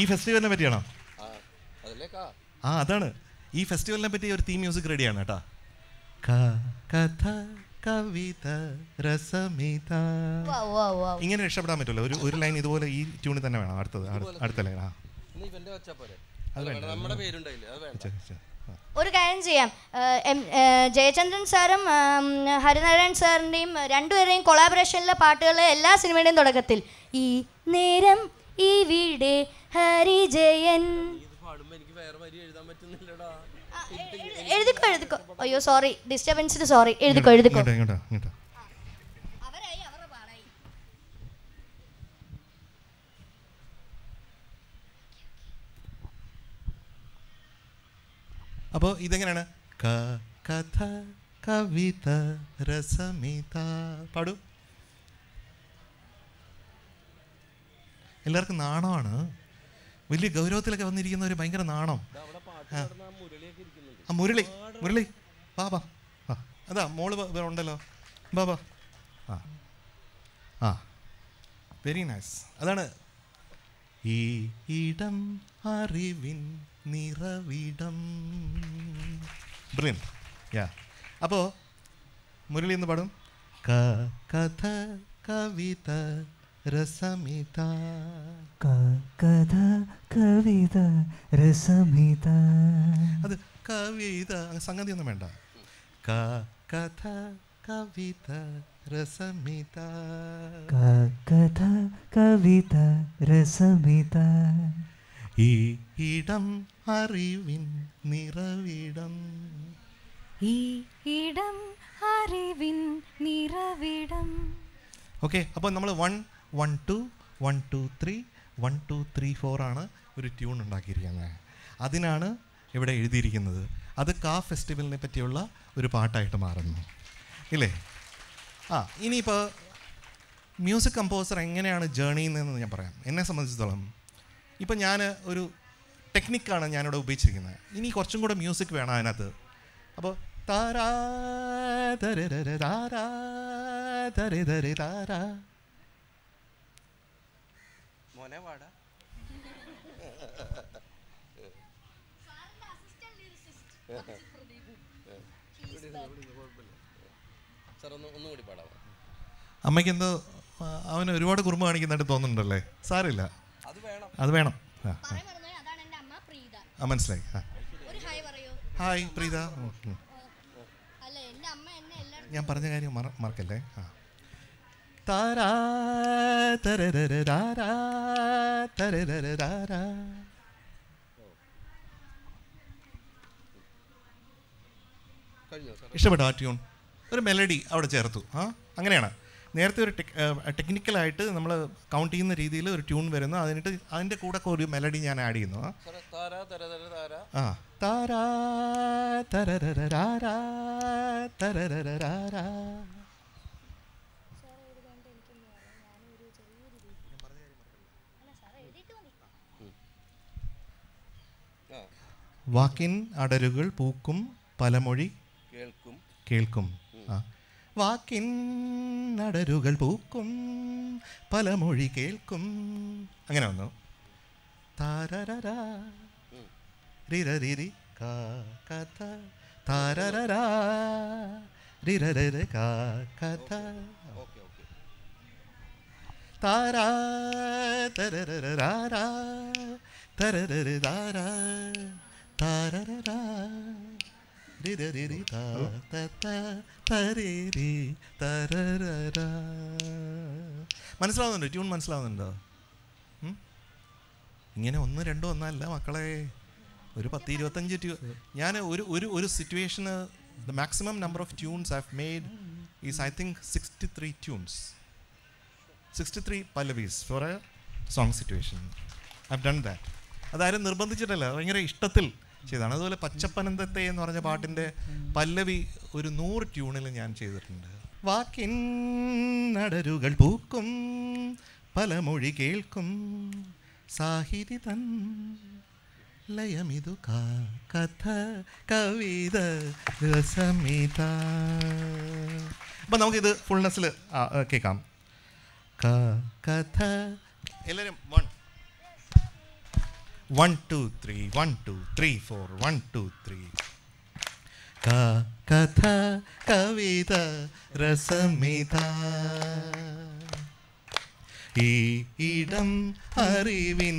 ഈ ഫെസ്റ്റിവലിനെ പറ്റിയാണോ ആ അതാണ് ഈ ഫെസ്റ്റിവലിനെ പറ്റി ഒരു തീം മ്യൂസിക് റെഡിയാണ് കേട്ടാ കഥ കവിത രസമിത ഇങ്ങനെ രക്ഷപ്പെടാൻ പറ്റില്ല ഒരു ഒരു ലൈൻ ഇതുപോലെ ഈ ട്യൂണിൽ തന്നെ വേണം അടുത്തത് അടുത്ത ലൈൻ ആ അത് വേണ്ട നമ്മുടെ പേരുണ്ടായില്ലേ അത് വേണ്ട ഒരു കാര്യം ചെയ്യാം ജയചന്ദ്രൻ സാറും ഹരിനാരായൺ സാറിൻ്റെയും രണ്ടുപേരുടെയും കൊളാബറേഷനിലെ പാട്ടുകൾ എല്ലാ സിനിമയുടെയും തുടക്കത്തിൽ ഈ നേരം ഈ വീട് ഹരിജയൻ എഴുതിക്കോ എഴുതിക്കോ അയ്യോ സോറി ഡിസ്റ്റർബൻസിന് സോറി എഴുതിക്കോ എഴുതിക്കോട്ടെ അപ്പോൾ ഇതെങ്ങനെയാണ് ക കഥ കവിത രസമിത പാടൂ എല്ലാവർക്കും നാണമാണ് വലിയ ഗൗരവത്തിലൊക്കെ വന്നിരിക്കുന്ന ഒരു ഭയങ്കര നാണം ആ മുരളി മുരളി ബാബാ അതാ മോള് ഉണ്ടല്ലോ ബാബാ ആ ആ വെരി നൈസ് അതാണ് ഈ ഇടം അറിവിൻ നിറവിടം യാ അപ്പോ മുരളി എന്ന് പാടും ക കഥ കവിത രസമിത ക കഥ കവിത രസമിത അത് കവിത സംഗതി ഒന്നും വേണ്ട ക കഥ കവിത കഥ കവിത രസമിത ഈ ഇടം അറിവിൻ നിറവിടം ഈ ഇടം അറിവിൻ നിറവിടം ഓക്കെ അപ്പോൾ നമ്മൾ one one two one two three one two three four ആണ് ഒരു ട്യൂൺ ഉണ്ടാക്കിയിരിക്കുന്നത് അതിനാണ് ഇവിടെ എഴുതിയിരിക്കുന്നത് അത് കാ ഫെസ്റ്റിവലിനെ പറ്റിയുള്ള ഒരു പാട്ടായിട്ട് മാറുന്നു ഇല്ലേ ആ ഇനിയിപ്പോൾ മ്യൂസിക് കമ്പോസർ എങ്ങനെയാണ് ജേണി എന്ന് ഞാൻ പറയാം എന്നെ സംബന്ധിച്ചിടത്തോളം ഇപ്പം ഞാൻ ഒരു ടെക്നിക്കാണ് ഞാനിവിടെ ഉപയോഗിച്ചിരിക്കുന്നത് ഇനി കുറച്ചും കൂടെ മ്യൂസിക് വേണം അതിനകത്ത് അപ്പോൾ താരാ താരാ താരാ മോനെ വാടാ അമ്മയ്ക്ക് എന്തോ അവന് ഒരുപാട് കുറുമ്പ് കാണിക്കുന്നതായിട്ട് തോന്നുന്നുണ്ടല്ലേ സാറില്ല അത് വേണം ആ മനസ്സിലായി ഹായ് പ്രീത ഞാൻ പറഞ്ഞ കാര്യം മറക്കല്ലേ ആ ഇഷ്ടപ്പെട്ടോ ആ ട്യൂൺ ഒരു മെലഡി അവിടെ ചേർത്തു ആ അങ്ങനെയാണ് നേരത്തെ ഒരു ടെക്നിക്കലായിട്ട് നമ്മൾ കൗണ്ട് ചെയ്യുന്ന രീതിയിൽ ഒരു ട്യൂൺ വരുന്നു അതിനിട്ട് അതിൻ്റെ കൂടെ ഒരു മെലഡി ഞാൻ ആഡ് ചെയ്യുന്നു ആ വാക്കിൻ അടരുകൾ പൂക്കും പലമൊഴി കേൾക്കും കേൾക്കും വാക്കിൻ നടരുകൾ പൂക്കും പല മൊഴി കേൾക്കും അങ്ങനെ വന്നു താരരരാ കാ കഥ താരരരാ റിരരര കാ കഥ താരാ തരരരാ തരരരാ താരരരാ മനസ്സിലാവുന്നുണ്ടോ ട്യൂൺ മനസ്സിലാവുന്നുണ്ടോ ഇങ്ങനെ ഒന്ന് രണ്ടോ ഒന്നല്ല മക്കളെ ഒരു പത്ത് ഇരുപത്തഞ്ച് ട്യൂ ഞാൻ ഒരു ഒരു ഒരു സിറ്റുവേഷന് the maximum number of tunes I made is I think sixty three tunes sixty three pallavis for a song situation I done that അതാരും നിർബന്ധിച്ചിട്ടല്ല ഭയങ്കര ഇഷ്ടത്തിൽ ചെയ്തതാണ് അതുപോലെ പച്ചപ്പനന്തത്തെ എന്ന് പറഞ്ഞ പാട്ടിൻ്റെ പല്ലവി ഒരു നൂറ് ട്യൂണിൽ ഞാൻ ചെയ്തിട്ടുണ്ട് വാക്കിൻ നടരുകൾ പൂക്കും പല മൊഴി കേൾക്കും സാഹിതി തൻ ലയമിതു കഥ കവിത രസമിത അപ്പം നമുക്കിത് ഫുൾനെസ്സിൽ കേൾക്കാം കഥ എല്ലാവരും one one two three one two three four one two three കഥ കവിത രസമിത ഈ ഇടം അറിവിൻ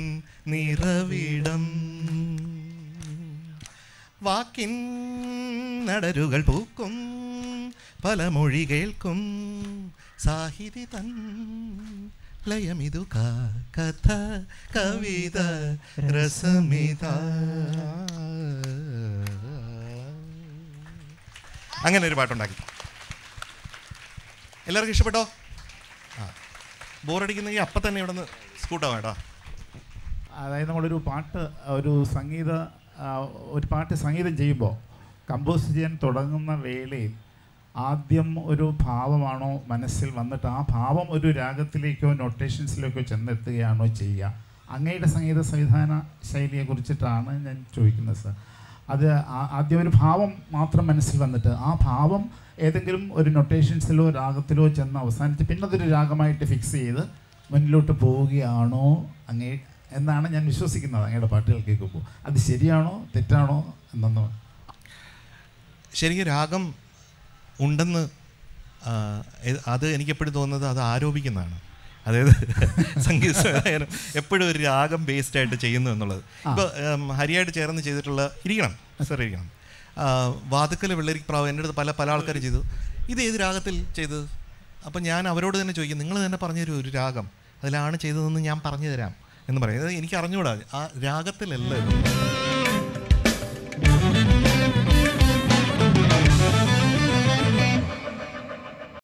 നിറവിടം വാക്കിൻ നടരുകൾ പൂക്കും പല മൊഴി കേൾക്കും സാഹിതി തൻ ലയമിതു കഥ കവിത രസമിത അങ്ങനെ ഒരു പാട്ടുണ്ടാക്കി എല്ലാവർക്കും ഇഷ്ടപ്പെട്ടോ ആ ബോറടിക്കുന്നെങ്കിൽ അപ്പം തന്നെ ഇവിടെ നിന്ന് സ്കൂട്ടാവാം കേട്ടോ അതായത് നമ്മളൊരു പാട്ട് ഒരു സംഗീത ഒരു പാട്ട് സംഗീതം ചെയ്യുമ്പോൾ കമ്പോസ് ചെയ്യാൻ തുടങ്ങുന്ന വേളയിൽ ആദ്യം ഒരു ഭാവമാണോ മനസ്സിൽ വന്നിട്ട് ആ ഭാവം ഒരു രാഗത്തിലേക്കോ നൊട്ടേഷൻസിലേക്കോ ചെന്നെത്തുകയാണോ ചെയ്യുക അങ്ങയുടെ സംഗീത സംവിധാന ശൈലിയെ കുറിച്ചിട്ടാണ് ഞാൻ ചോദിക്കുന്നത് സാർ അത് ആദ്യം ഒരു ഭാവം മാത്രം മനസ്സിൽ വന്നിട്ട് ആ ഭാവം ഏതെങ്കിലും ഒരു നൊട്ടേഷൻസിലോ രാഗത്തിലോ ചെന്ന് അവസാനിച്ച് പിന്നെ അതൊരു രാഗമായിട്ട് ഫിക്സ് ചെയ്ത് മുന്നിലോട്ട് പോവുകയാണോ അങ്ങേ എന്നാണ് ഞാൻ വിശ്വസിക്കുന്നത് അങ്ങയുടെ പാട്ടുകൾ കേൾക്കുമ്പോൾ അത് ശരിയാണോ തെറ്റാണോ എന്നൊന്നും ശരിക്കും രാഗം ഉണ്ടെന്ന് അത് എനിക്ക് എപ്പോഴും തോന്നുന്നത് അത് ആരോപിക്കുന്നതാണ് അതായത് സംഗീത എപ്പോഴും ഒരു രാഗം ബേസ്ഡ് ആയിട്ട് ചെയ്യുന്നു എന്നുള്ളത് ഇപ്പോൾ ഹരിയായിട്ട് ചേർന്ന് ചെയ്തിട്ടുള്ള ഇരിക്കണം സർ ഇരിക്കണം വാതുക്കൽ പ്രാവ് എൻ്റെ അടുത്ത് പല പല ആൾക്കാരും ചെയ്തു ഇത് ഏത് രാഗത്തിൽ ചെയ്തത് അപ്പം ഞാൻ അവരോട് തന്നെ ചോദിക്കും നിങ്ങൾ തന്നെ പറഞ്ഞൊരു ഒരു രാഗം അതിലാണ് ചെയ്തതെന്ന് ഞാൻ പറഞ്ഞു തരാം എന്ന് പറയുന്നത് എനിക്ക് അറിഞ്ഞുകൂടാ ആ രാഗത്തിലല്ല